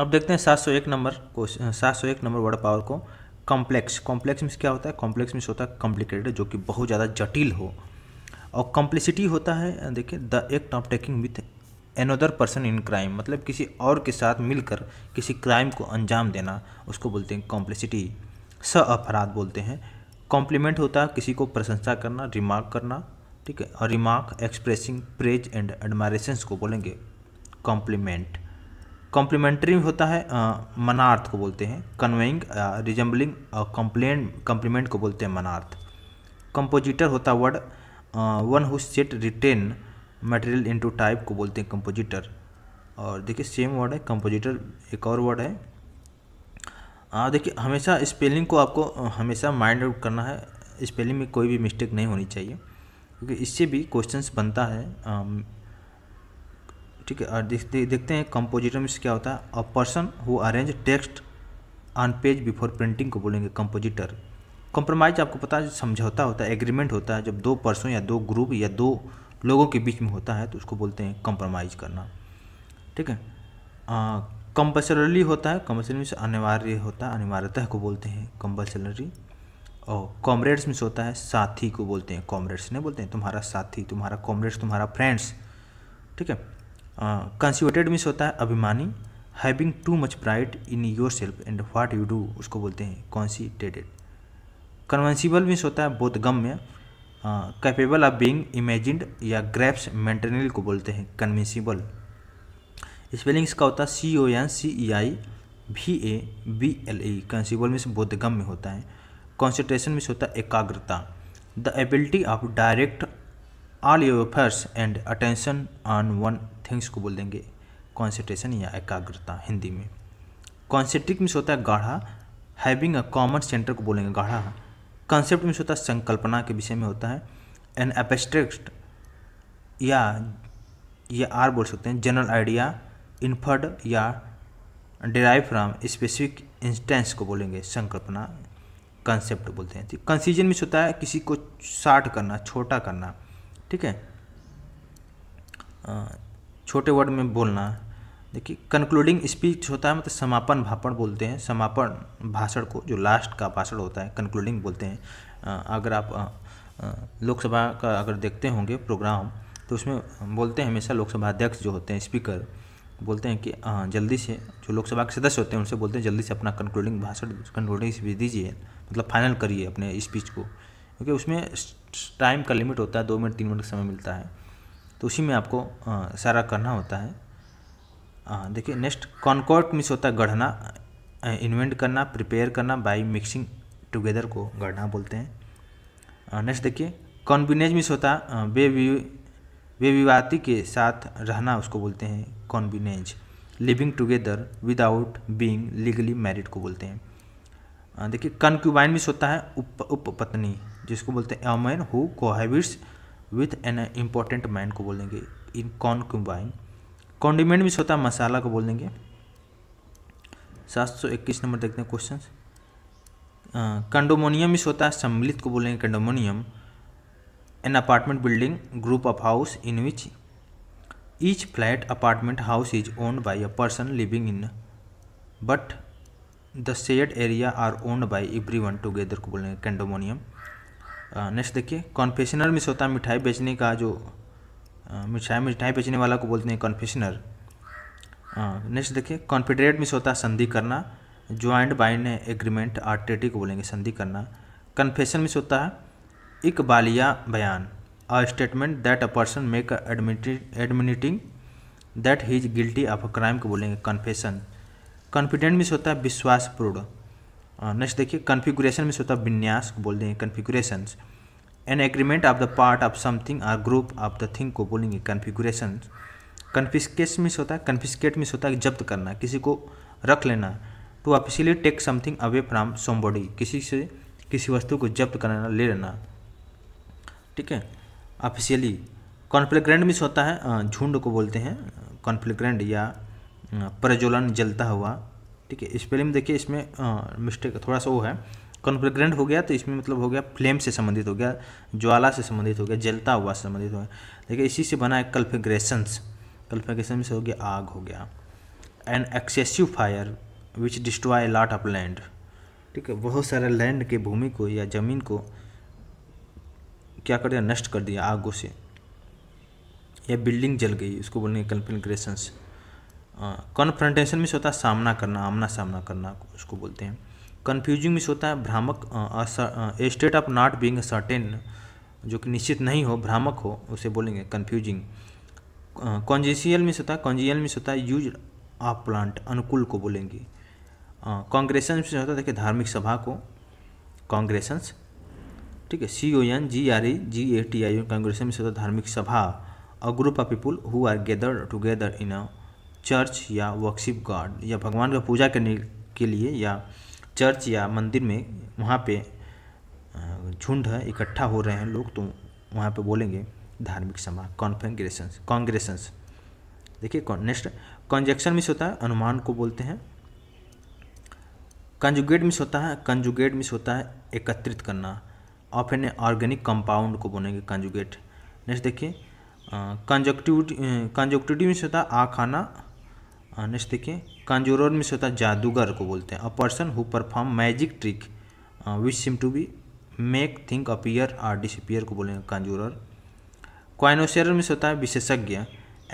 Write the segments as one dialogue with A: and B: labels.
A: अब देखते हैं सात सौ एक नंबर क्वेश्चन सात सौ एक नंबर वर्ड पावर को कॉम्प्लेक्स कॉम्प्लेक्स मीन्स क्या होता है कॉम्प्लेक्स मीन्स होता है कॉम्प्लिकेटेड जो कि बहुत ज़्यादा जटिल हो और कॉम्प्लिसिटी होता है देखिए the act of taking with another person in crime मतलब किसी और के साथ मिलकर किसी क्राइम को अंजाम देना उसको बोलते हैं कॉम्प्लिसिटी स अपराध बोलते हैं कॉम्प्लीमेंट होता है किसी को प्रशंसा करना रिमार्क करना ठीक है और remark expressing praise and admirations को बोलेंगे कॉम्प्लीमेंट कॉम्प्लीमेंट्री होता है मनार्थ को बोलते हैं कन्वेइंग रिजम्बलिंग कंप्लेन कम्प्लीमेंट को बोलते हैं मनार्थ कंपोजिटर होता word one who set written material into type को बोलते हैं कंपोजिटर और देखिए सेम वर्ड है कंपोजिटर एक और वर्ड है देखिए हमेशा स्पेलिंग को आपको हमेशा माइंड आउट करना है स्पेलिंग में कोई भी मिस्टेक नहीं होनी चाहिए क्योंकि इससे भी क्वेश्चंस बनता है ठीक है और देखते हैं कंपोजिटर में क्या होता है a person who arrange text on page before printing को बोलेंगे कंपोजिटर कंप्रोमाइज आपको पता है समझौता होता है एग्रीमेंट होता है जब दो पर्सन या दो ग्रुप या दो लोगों के बीच में होता है तो उसको बोलते हैं कंप्रोमाइज करना ठीक है कंपल्सरली होता है कंपल्सरी मीन्स अनिवार्य होता है अनिवार्यता को बोलते हैं कंपल्सरली और कॉमरेड्स मीन्स होता है साथी को बोलते हैं कॉमरेड्स नहीं बोलते हैं तुम्हारा साथी तुम्हारा कॉमरेड्स तुम्हारा फ्रेंड्स ठीक है कंस्यूटेड मीन्स होता है अभिमानी having too much pride in yourself and what you do उसको बोलते हैं कॉन्सीटेटेड कन्वेंसिबल मीन्स होता है बोध गम्य कैपेबल ऑफ बींग इमेजिड या ग्रैप्स मेंटेनल को बोलते हैं कन्विंसिबल स्पेलिंग इसका होता है C O N C E I V A B L E conceivable means बोधगम में होता है कॉन्सेंट्रेशन मीन्स होता है एकाग्रता the ability of direct all your force and attention on one things को बोल देंगे कॉन्सेंट्रेशन या एकाग्रता हिंदी में कॉन्सेंट्रिक मीन्स होता है गाढ़ा हैविंग अ कॉमन सेंटर को बोलेंगे गाढ़ा कॉन्सेप्ट मीन्स होता है संकल्पना के विषय में होता है एन एबस्ट्रैक्ट या ये आर बोल सकते हैं जनरल आइडिया इन्फर्ड या डिराइव फ्रॉम स्पेसिफिक इंस्टेंस को बोलेंगे संकल्पना कंसेप्ट बोलते हैं ठीक कंसीजन में होता है किसी को शार्ट करना छोटा करना ठीक है छोटे वर्ड में बोलना देखिए कंक्लूडिंग स्पीच होता है मतलब समापन भापण बोलते हैं समापन भाषण को जो लास्ट का भाषण होता है कंक्लूडिंग बोलते हैं अगर आप लोकसभा का अगर देखते होंगे प्रोग्राम तो उसमें बोलते हैं हमेशा लोकसभा अध्यक्ष जो होते हैं स्पीकर बोलते हैं कि जल्दी से जो लोकसभा के सदस्य होते हैं उनसे बोलते हैं जल्दी से अपना कंक्लूडिंग भाषण कंक्लूडिंग स्पीच दीजिए मतलब फाइनल करिए अपने स्पीच को क्योंकि उसमें टाइम का लिमिट होता है दो मिनट तीन मिनट का समय मिलता है तो उसी में आपको आ, सारा करना होता है देखिए नेक्स्ट कॉन्कॉर्ट मिस होता है गढ़ना इन्वेंट करना प्रिपेयर करना बाई मिक्सिंग टुगेदर को गढ़ना बोलते हैं नेक्स्ट देखिए कॉन्बिनेज मिस होता है बेविवाती के साथ रहना उसको बोलते हैं concubinage living together without being legally married को बोलते हैं देखिए कन्क्यूबाइन मिस होता है उप उप पत्नी जिसको बोलते हैं a woman who cohabits with an important man को बोल देंगे इन कॉन कम्बाइन कॉन्डिमेंट भी होता है मसाला को बोल देंगे सात सौ इक्कीस नंबर देखते हैं क्वेश्चन कंडोमोनियम भी होता है सम्मिलित को बोलेंगे condominium an apartment building group of house in which each flat apartment house is owned by a person living in but the shared area are owned by everyone together को बोलेंगे कैंडोमोनियम next देखिए कॉन्फेशनर में होता है मिठाई बेचने का जो मिठाई मिठाई बेचने वाला को बोलते हैं कॉन्फेशनर नेक्स्ट देखिए कॉन्फेडरेट में होता है संधि करना ज्वाइंट बाइंड एग्रीमेंट आर टेटी को बोलेंगे संधि करना कन्फेशन में होता है एक बालिया बयान a statement that a person make admitting that he is guilty of a crime को बोलेंगे कन्फेशन कॉन्फिडेंट में होता है विश्वासपूर्ण नेक्स्ट uh, देखिए कन्फिगुरेशन में होता है विन्यास बोल देंगे configuration an agreement of the part of something or group of the thing को बोलेंगे कन्फिगुरेशन कन्फिस्केट मिस होता है कन्फिस्केट मिस होता है जब्त करना किसी को रख लेना to officially take something away from somebody किसी से किसी वस्तु को जब्त करना ले लेना ठीक है ऑफिशियली कॉन्फ्लिक्रेंड मिस होता है uh, झुंड को बोलते हैं कॉन्फ्लिक्रेंड uh, या प्रज्वलन जलता हुआ ठीक है स्पेलिंग देखिए इसमें मिस्टेक थोड़ा सा वो है कॉन्फ्लिग्रेंट हो गया तो इसमें मतलब हो गया फ्लेम से संबंधित हो गया ज्वाला से संबंधित हो गया जलता हुआ से संबंधित हो गया देखिए इसी से बना है कल्फिग्रेशंस कल्फिग्रेशन से हो गया आग हो गया an excessive fire which destroy lot of land ठीक है बहुत सारे लैंड के भूमि को या ज़मीन को क्या कर दिया नष्ट कर दिया आगों से या बिल्डिंग जल गई उसको बोलेंगे कल्फिग्रेशंस कन्फ्रंटेशन हाँ, मीन्स होता है सामना करना आमना सामना करना उसको बोलते हैं कन्फ्यूजिंग मीन्स होता है भ्रामक state of not being certain जो कि निश्चित नहीं हो भ्रामक हो उसे बोलेंगे कन्फ्यूजिंग कॉन्जिशियल मीन्स होता है कॉन्जियल मीन्स होता है यूज ऑफ प्लांट अनुकूल को बोलेंगे कॉन्ग्रेशन में होता है देखिए धार्मिक सभा को कांग्रेस ठीक है C O N G R E G A T I congregation में होता है धार्मिक सभा a group of people who are gather together in a church या वर्कशिप गार्ड या भगवान का पूजा करने के लिए या चर्च या मंदिर में वहाँ पे झुंड है इकट्ठा हो रहे हैं लोग तो वहाँ पे बोलेंगे धार्मिक सभा कॉन्फ्रेंग्रेशंस कॉन्ग्रेशंस देखिए नेक्स्ट कॉन्जेक्शन मिस होता है अनुमान को बोलते हैं कंजुगेट मिस होता है कंजुगेट मिस होता है एकत्रित करना और फिर ऑर्गेनिक कंपाउंड को बोलेंगे कंजुगेट नेक्स्ट देखिए कंजक्टिविटी कंजक्टिविटी मिस होता है आ खाना नेक्स्ट देखिए कांजोरर में से होता है जादूगर को बोलते हैं a person who perform magic trick which seem to be make think appear or disappear को बोलेंगे कांजोर क्वाइनोशियर में से होता है विशेषज्ञ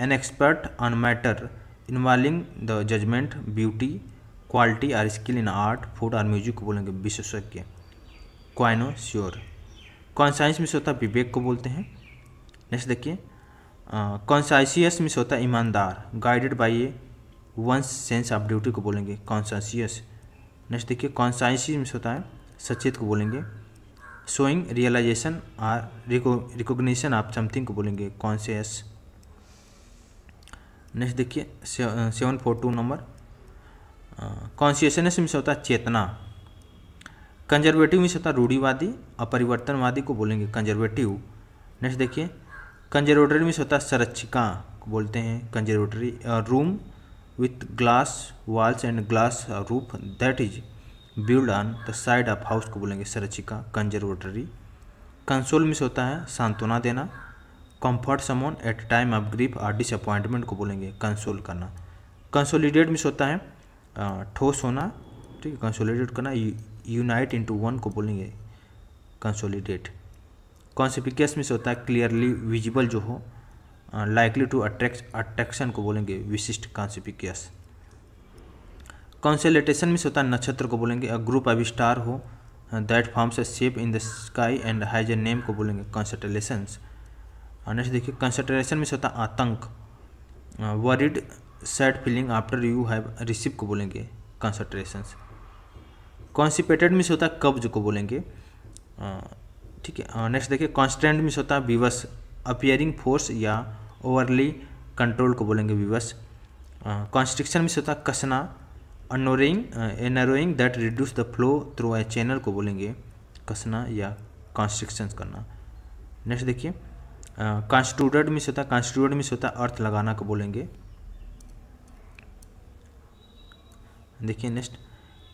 A: an expert on matter involving the judgement beauty quality or skill in art food और music को बोलेंगे विशेषज्ञ क्वाइनोश्योर कॉन्साइंस में से होता है विवेक को बोलते हैं नेक्स्ट देखिए कॉन्साइसियस में से होता है ईमानदार guided by a one's sense of duty को बोलेंगे कॉन्सियस नेक्स्ट देखिए कॉन्साइसियस होता है सचेत को बोलेंगे शोइंग रियलाइजेशन और रिकोगशन ऑफ समथिंग को बोलेंगे कॉन्शियस नेक्स्ट देखिए seven four two number consciousness में से होता है चेतना कंजर्वेटिव में से होता है रूढ़ीवादी और परिवर्तनवादी को बोलेंगे कंजर्वेटिव नेक्स्ट देखिए कंजर्वेटरी में से होता है संरक्षिका को बोलते हैं conservatory room with glass walls and glass roof that is built on the side of house को बोलेंगे संरचिका कंजर्वेटरी कंसोल मिस होता है सांत्वना देना comfort someone at time of grief और डिसअपॉइंटमेंट को बोलेंगे कंसोल करना कंसोलिडेट मिस होता है ठोस होना ठीक है कंसोलिडेट करना यूनाइट इंटू वन को बोलेंगे कंसोलिडेट कॉन्सिपिकस मिस होता है क्लियरली विजिबल जो हो लाइकली टू अट्रैक्ट अट्रैक्शन को बोलेंगे विशिष्ट कॉन्सिपिकियस कॉन्सेलेटेशन में होता है नक्षत्र को बोलेंगे अ ग्रुप ऑफ स्टार हो that forms a shape in the sky and has a name को बोलेंगे कॉन्सेटलेशंस नेक्स्ट देखिए कंसल्टेशन में होता आतंक worried sad feeling after you have receive को बोलेंगे कंसल्टेशंस कॉन्सिपेटेड में होता कब्ज को बोलेंगे ठीक है नेक्स्ट देखिए कॉन्स्टेंट में होता विवश अपियरिंग फोर्स या ओवरली कंट्रोल को बोलेंगे विवश कॉन्स्ट्रिक्शन में होता है कसना अनोरिंग narrowing that reduce the flow through a channel को बोलेंगे कसना या कॉन्स्ट्रिक्शन करना नेक्स्ट देखिए में मिस होता है में मिस होता है अर्थ लगाना को बोलेंगे देखिए नेक्स्ट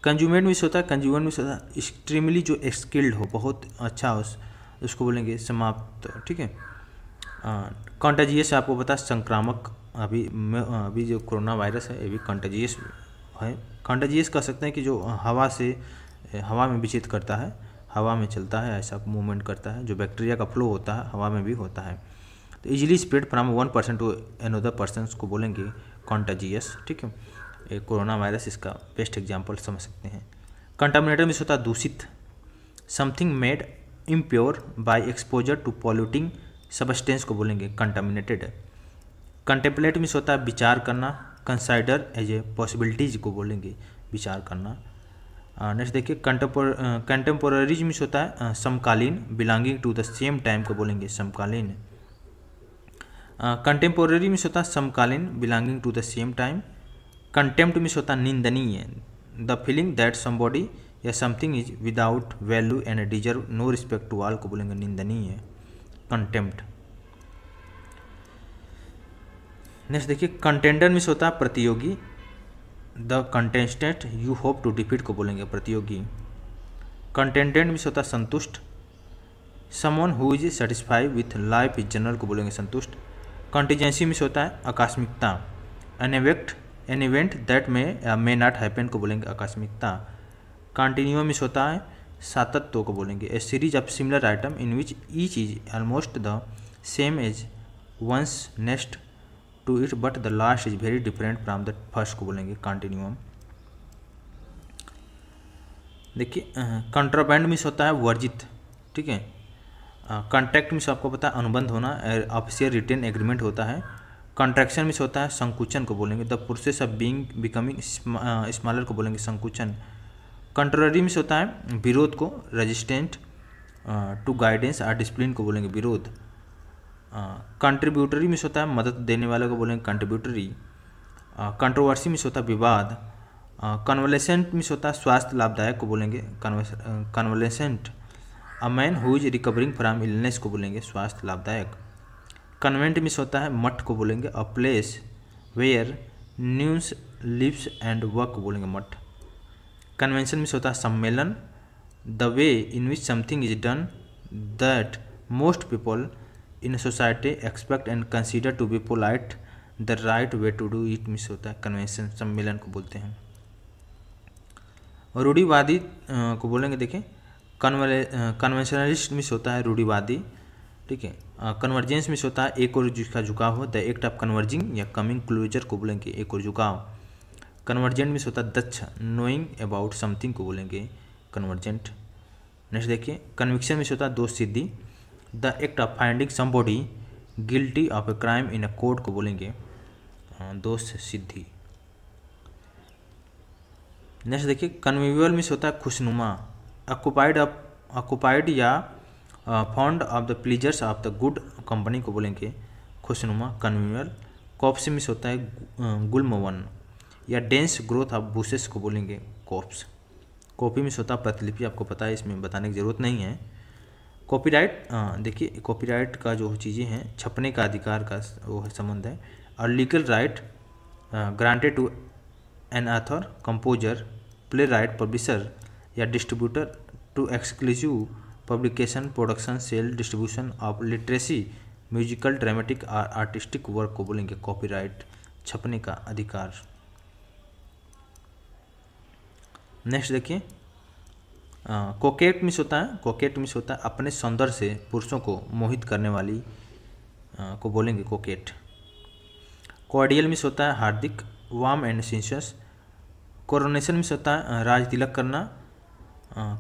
A: कंज्यूमेंट मिस होता है कंज्यूमेंट मिस होता है एक्सट्रीमली जो स्किल्ड हो बहुत अच्छा हो उसको बोलेंगे समाप्त ठीक है कॉन्टाजियस हाँ, आपको पता संक्रामक अभी अभी जो कोरोना वायरस है ये भी कॉन्टाजियस है कॉन्टाजियस कह सकते हैं कि जो हवा से हवा में विचित करता है हवा में चलता है ऐसा मूवमेंट करता है जो बैक्टीरिया का फ्लो होता है हवा में भी होता है तो easily spread from one person to another person को बोलेंगे कॉन्टाजियस ठीक है ये कोरोना वायरस इसका बेस्ट एग्जाम्पल समझ सकते हैं कंटामिनेटर में होता दूषित something made impure by exposure to polluting substance को बोलेंगे कंटामिनेटेड कंटेपलेट मीन्स होता है विचार करना कंसाइडर एज ए पॉसिबिलिटीज को बोलेंगे विचार करना नेक्स्ट uh, देखिए कंटेम्पोर कंटेम्पोररीज मीन्स होता है समकालीन belonging to the same time को बोलेंगे समकालीन कंटेम्पोररी मीन्स होता है समकालीन belonging to the same time contempt means होता है निंदनीय द फीलिंग दैट समबॉडी या something is without value and deserve no respect to all को बोलेंगे निंदनीय कंटेम्प्ट नेक्स्ट देखिए कंटेंडर मिस होता है प्रतियोगी the contestant you hope to defeat को बोलेंगे प्रतियोगी कंटेंडेंट मिस होता है संतुष्ट someone who is satisfy with life is general को बोलेंगे संतुष्ट कंटीजेंसी मिस होता है आकस्मिकता an event an event that may may not happen को बोलेंगे आकस्मिकता कंटिन्यू मिस होता है सातत्व को बोलेंगे a series of similar item in which each is almost the same as ones next to it but the last is very different from the first को बोलेंगे कंटिन्यूम देखिए कंट्राबैंड मिस होता है वर्जित ठीक है कॉन्ट्रैक्ट मिस आपको पता है अनुबंध होना ऑफिसियल रिटर्न एग्रीमेंट होता है कंट्रैक्शन मिस होता है संकुचन को बोलेंगे the process of being becoming smaller को बोलेंगे संकुचन कंट्ररी में होता है विरोध को resistant to guidance or discipline को बोलेंगे विरोध कंट्रीब्यूटरी uh, में होता है मदद देने वाले को बोलेंगे कंट्रीब्यूटरी कंट्रोवर्सी में होता है विवाद कन्वलेसेंट uh, में होता है स्वास्थ्य लाभदायक को बोलेंगे convalescent a man who is recovering from illness को बोलेंगे स्वास्थ्य लाभदायक कन्वेंट में होता है मठ को बोलेंगे a place where nuns lives and work बोलेंगे मठ कन्वेंशन में होता है सम्मेलन the way in which something is done that most people in society expect and consider to be polite the right way to do it means होता है convention सम्मेलन को बोलते हैं और रूढ़ीवादी को बोलेंगे देखें कन्वेंशनलिस्ट मिस होता है रूढ़ीवादी ठीक है कन्वर्जेंस मिस होता है एक और जिसका झुकाव हो द एक्ट ऑफ कन्वर्जिंग या कमिंग क्लोजर को बोलेंगे एक और झुकाव कन्वर्जेंट मीन्स होता है दक्ष नोइंग अबाउट समथिंग को बोलेंगे कन्वर्जेंट नेक्स्ट देखिए कन्विक्शन मीन्स होता है दो सिद्धि the act of finding body guilty of a crime in a court को बोलेंगे दोष सिद्धि नेक्स्ट देखिए कन्वीवियल मीन्स होता है खुशनुमा ऑक्युपाइड ऑफ ऑक्युपाइड या fond of the pleasures of the good company को बोलेंगे खुशनुमा कन्वीवियल कॉप्स मीन्स होता है गुलमवन या डेंस ग्रोथ ऑफ बूसेस को बोलेंगे कॉप्स कॉपी में स्वतः प्रतिलिपि आपको पता है इसमें बताने की ज़रूरत नहीं है कॉपीराइट देखिए कॉपीराइट का जो चीज़ें हैं छपने का अधिकार का वो संबंध है और legal right granted to an author composer playwright publisher या distributor to exclusive publication production sale distribution of literacy musical dramatic और आर्टिस्टिक वर्क को बोलेंगे कॉपीराइट छपने का अधिकार नेक्स्ट देखिए कोकेट मिस होता है कोकेट मिस होता है अपने सौंदर्य से पुरुषों को मोहित करने वाली आ, को बोलेंगे कोकेट कॉर्डियल मिस होता है हार्दिक वाम एंड सिंशस कोरोनेशन मिस होता है राज तिलक करना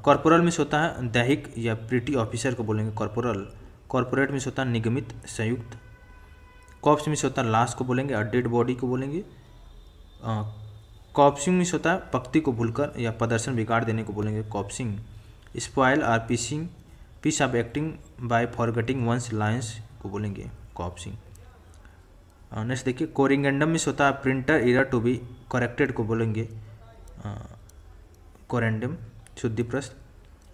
A: कॉर्पोरल मिस होता है दैहिक या प्रिटी ऑफिसर को बोलेंगे कॉर्पोरल कॉर्पोरेट मिस होता है निगमित संयुक्त कॉप्स मिस होता है लाश को बोलेंगे और डेड बॉडी को बोलेंगे कॉपसिंग मिस होता है पक्ति को भूलकर या प्रदर्शन बिगाड़ देने को बोलेंगे corpsing spoil or piecing piece of acting by forgetting one's lines को बोलेंगे कॉप्सिंग नेक्स्ट देखिए कोरिंगेंडम मिस होता है printer error to be corrected को बोलेंगे कोरेंडम शुद्धिप्रस्त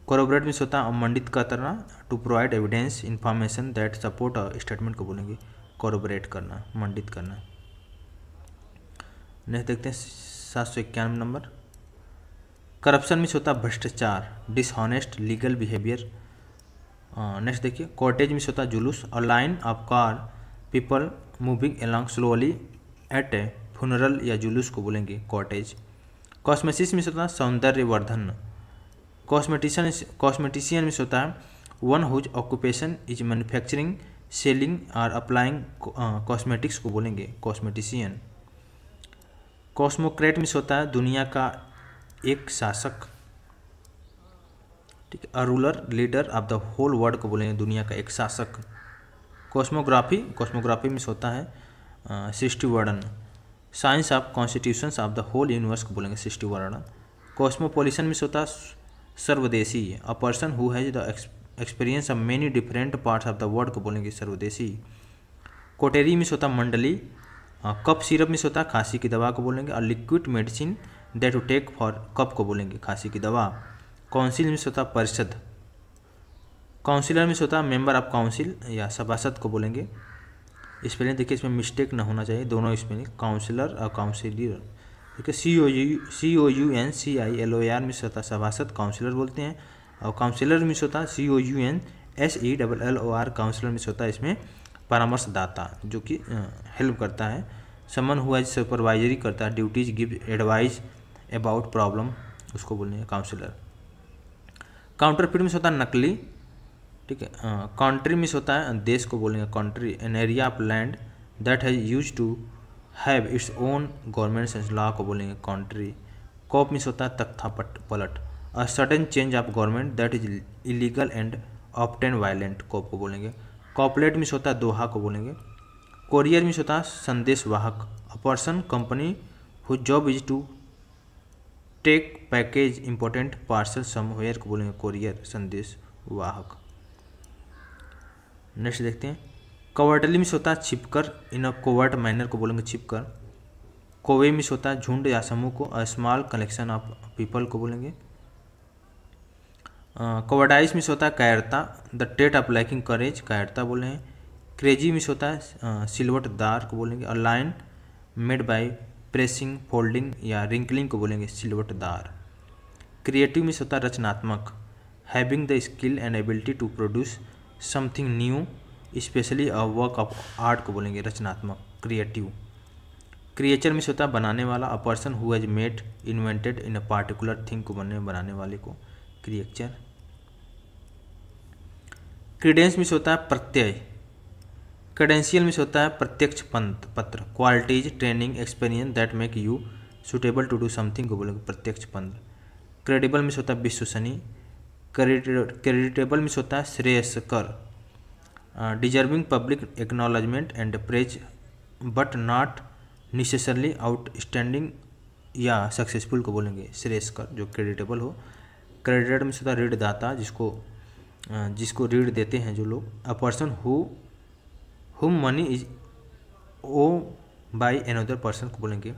A: कोरोबरेट मिस होता है मंडित करना to provide evidence information that support statement को बोलेंगे कोरोबरेट करना मंडित करना नेक्स्ट देखते हैं सात सौ इक्यानवे नंबर करप्शन में होता भ्रष्टाचार डिसहोनेस्ट लीगल बिहेवियर नेक्स्ट देखिए कॉटेज में होता जुलूस और line of car people moving along slowly at a funeral या जुलूस को बोलेंगे कॉटेज कॉस्मेसिस में होता सौंदर्यवर्धन कॉस्मेटिशन कॉस्मेटिशियन में होता है one whose occupation is manufacturing selling और अप्लाइंग कॉस्मेटिक्स को बोलेंगे कॉस्मेटिशियन कॉस्मोक्रेट मिस होता है दुनिया का एक शासक ठीक है ruler leader of the whole world को बोलेंगे दुनिया का एक शासक कॉस्मोग्राफी कॉस्मोग्राफी मिस होता है सृष्टि वर्णन science of constitution of the whole universe को बोलेंगे सृष्टि वर्णन कॉस्मोपोलिशन मिस होता है सर्वदेशी a person who has the experience of many different parts of the world को बोलेंगे सर्वदेशी कोटेरी मिस होता मंडली हाँ, कप सिरप में से होता है खांसी की दवा को बोलेंगे और liquid medicine that to take for cough को बोलेंगे खांसी की दवा काउंसिल में होता है परिषद काउंसिलर में से होता है मेंबर ऑफ काउंसिल या सभासद को बोलेंगे स्पेलिंग देखिए इसमें मिस्टेक ना होना चाहिए दोनों स्पेलिंग काउंसिलर और काउंसिलर देखिए C O U C O U N C I L O R में से होता है सभासद काउंसिलर बोलते हैं और काउंसिलर में से होता है C O U N S E double L O R counsellor में से होता है इसमें परामर्शदाता जो कि हेल्प करता है समन हुआ सुपरवाइजरी करता है duties give advice about problem उसको बोलने हैं काउंसिलर फिट में होता है नकली ठीक है कंट्री मिस होता है देश को बोलेंगे country an area of land that has use to have its own government and law को बोलेंगे कंट्री कॉप मिस होता है तख्ता पट पलट a sudden change of government that is illegal and often violent coup को बोलेंगे कॉपलेट मीन्स होता है दोहा को बोलेंगे कोरियर मीन्स होता है संदेश वाहक a person company who job is to take package important parcel somewhere को बोलेंगे कोरियर संदेश वाहक नेक्स्ट देखते हैं कवर्टली मिस होता है छिपकर इन अ कोवर्ट मैनर को बोलेंगे छिपकर कोवे मिस होता है झुंड या समूह को स्मॉल कलेक्शन ऑफ पीपल को बोलेंगे कोवाडाइज मीस होता है कायरता the state of lacking courage कायरता बोले हैं क्रेजी मिस होता है सिल्वट दार को बोलेंगे और line made by pressing folding या रिंकलिंग को बोलेंगे सिल्वट दार क्रिएटिव मीस होता है रचनात्मक having the skill and ability to produce something new specially a work of art को बोलेंगे रचनात्मक क्रिएटिव क्रिएचर से होता है बनाने वाला a person who has made invented in a particular thing को बनने बनाने वाले को क्रिएक्चर क्रीडेंस में से होता है प्रत्यय क्रेडेंशियल में से होता है प्रत्यक्ष पंत पत्र qualities training experience that make you suitable to do something को बोलेंगे प्रत्यक्ष पंत क्रेडिबल में से होता है विश्वसनीय क्रेडिटेबल में से होता है श्रेयस्कर deserving public acknowledgement and praise but not necessarily outstanding या सक्सेसफुल को बोलेंगे श्रेयस्कर जो क्रेडिटेबल हो क्रेडिट में होता रीड दाता जिसको जिसको रीड देते हैं जो लोग a person who whom money is owed by another person को बोलेंगे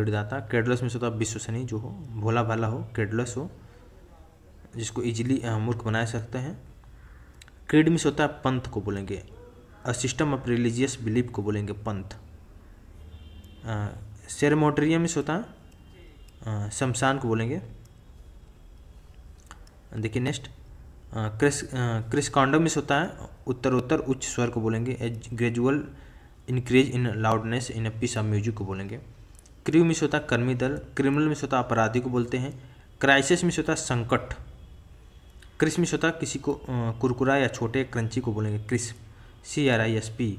A: ऋणदाता क्रेडलस में होता तो विश्वसनीय जो हो भोला भाला हो क्रेडलस हो जिसको इजीली मूर्ख बना सकते हैं क्रीड में होता है पंथ को बोलेंगे a system of religious belief को बोलेंगे पंथ सेरेमोटरियम में होता शमशान को बोलेंगे देखिए नेक्स्ट क्रिस क्रिस कॉन्डोमिस होता है उत्तर उत्तर उच्च स्वर को बोलेंगे gradual increase in loudness in piece of music को बोलेंगे क्रीव मिस होता है कर्मी दल क्रिमिनल मिस होता है अपराधी को बोलते हैं क्राइसिस मिस होता है संकट क्रिस मिस होता है किसी को कुरकुरा या छोटे क्रंची को बोलेंगे crisp C R I S P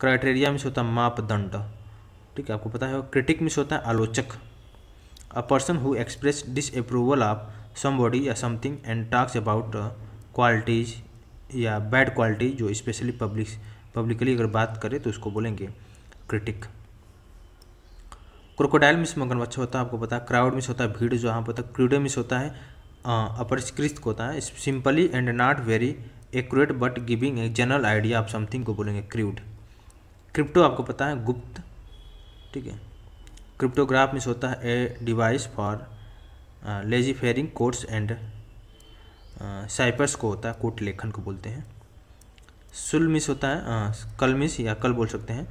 A: criteria means होता है मापदंड ठीक है आपको पता है क्रिटिक मिस होता है आलोचक a person who express disapproval of somebody या something and talks about qualities या बैड क्वालिटी जो स्पेशली पब्लिक पब्लिकली अगर बात करें तो उसको बोलेंगे क्रिटिक क्रोकोडाइल मिस मगरमच्छ होता है आपको पता है क्राउड मिस होता है भीड़ जो यहाँ पर होता है मिस होता है अपरिष्कृत होता है simply and not very accurate but giving a general idea of something को बोलेंगे क्रूड क्रिप्टो आपको पता है गुप्त ठीक है क्रिप्टोग्राफ मिस होता है ए डिवाइस फॉर लेजी फेयरिंग कोर्ट्स एंड साइपर्स को होता है कोट लेखन को बोलते हैं सुलमिस होता है कलमिस या कल बोल सकते हैं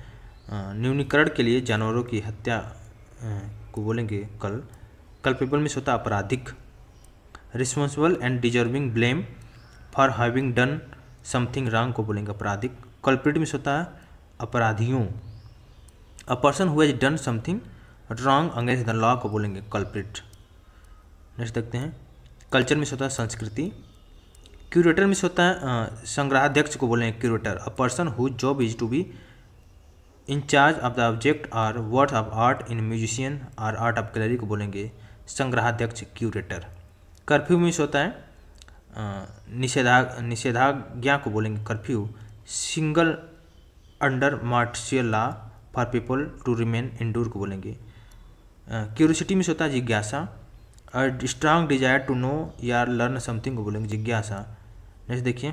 A: न्यूनीकरण के लिए जानवरों की हत्या को बोलेंगे कल कल्पेबल मिस होता है आपराधिक responsible and deserving blame for having done something wrong को बोलेंगे अपराधिक कल्प्रिट मिस होता है अपराधियों a person whose done something wrong against the law को बोलेंगे कल्प्रिट नेक्स्ट देखते हैं कल्चर में होता है संस्कृति क्यूरेटर में होता है संग्रहाध्यक्ष को बोले curator a person who job is to be in charge of the object or worth of art in musician or art of gallery को बोलेंगे संग्रहाध्यक्ष क्यूरेटर कर्फ्यू में होता है निषेधा निषेधाज्ञा को बोलेंगे curfew single under martial law for people to remain indoor को बोलेंगे क्यूरोसिटी में होता है जिज्ञासा a strong desire to know या लर्न समथिंग को बोलेंगे जिज्ञासा नेक्स्ट देखिए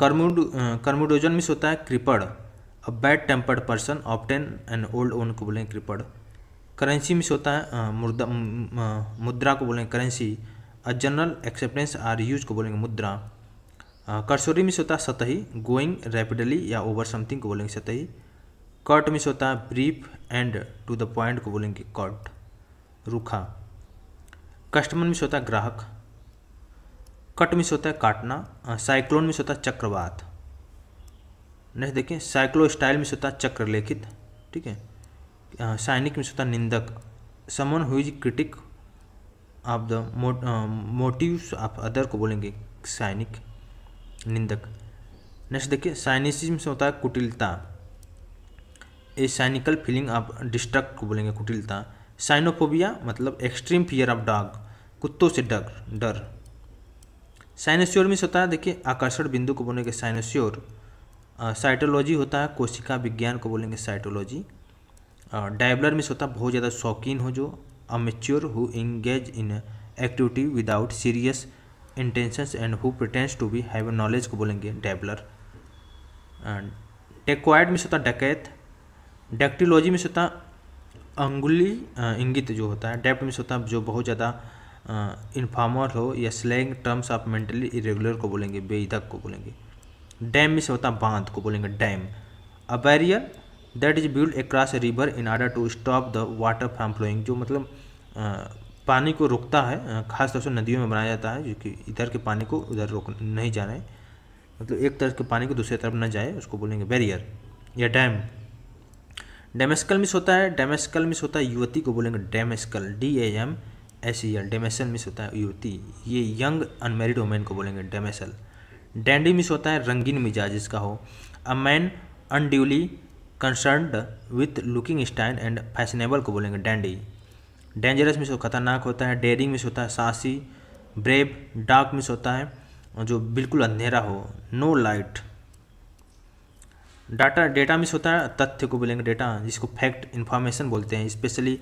A: कर्मुड कर्मुडोजन मिस होता है क्रिपड़ a bad tempered person often and old one को बोलेंगे क्रिपड़ करेंसी मिस होता है मुद्रा मुद्रा को बोलेंगे currency a general acceptance or use को बोलेंगे मुद्रा कर्सोरी मिस होता है सतही गोइंग रैपिडली या ओवर समथिंग को बोलेंगे सतही कट मिस होता है brief and to the point को बोलेंगे कट रूखा कस्टमर मीन्स होता है ग्राहक कट मीन्स होता है काटना साइक्लोन मीन्स होता है चक्रवात नेक्स्ट देखिए साइक्लो स्टाइल मीन्स होता है चक्रलेखित ठीक है सैनिक मीन्स होता है निंदक समन हुई critic of the motives of other को बोलेंगे सैनिक निंदक नेक्स्ट देखिए साइनिसिज्म से होता है कुटिलता a cynical feeling of distrust को बोलेंगे कुटिलता साइनोफोबिया मतलब एक्सट्रीम फियर ऑफ डॉग कुत्तों से डर डर साइनोस्योर में होता है देखिए आकर्षण बिंदु को बोलेंगे साइनोस्योर साइटोलॉजी होता है कोशिका विज्ञान को बोलेंगे साइटोलॉजी डायबलर में होता है बहुत ज़्यादा शौकीन हो जो amateur who engage in activity without serious intentions and who pretends to be have knowledge को बोलेंगे डैबलर टेक्वाइड में होता डकैत डैक्टिलॉजी में से होता अंगुली इंगित जो होता है डेप्ट मीन्स होता है जो बहुत ज़्यादा इनफॉर्मल हो या slang terms of mentally irregular को बोलेंगे बेधक को बोलेंगे डैम मीन्स होता है बांध को बोलेंगे dam a barrier that is build across a river in order to stop the water from flowing जो मतलब पानी को रोकता है खासतौर से नदियों में बनाया जाता है जो कि इधर के पानी को उधर रोक नहीं जाना है मतलब एक तरफ के पानी को दूसरी तरफ न जाए उसको बोलेंगे बैरियर या डैम डेमेस्कल मिस होता है डेमेस्कल मिस होता है युवती को बोलेंगे damsel D A M S E e L damsel means होता है युवती ये यंग अनमेरिड वोमेन को बोलेंगे डेमेसल डैंडी मिस होता है रंगीन मिजाज इसका हो a man unduly concerned with looking style and fashionable को बोलेंगे डैंडी डेंजरस मिस खतरनाक होता है डेयरिंग मिस होता है साहसी ब्रेव डार्क मिस होता है जो बिल्कुल अंधेरा हो no light data data means होता है तथ्य को बोलेंगे डेटा जिसको फैक्ट इन्फॉर्मेशन बोलते हैं specially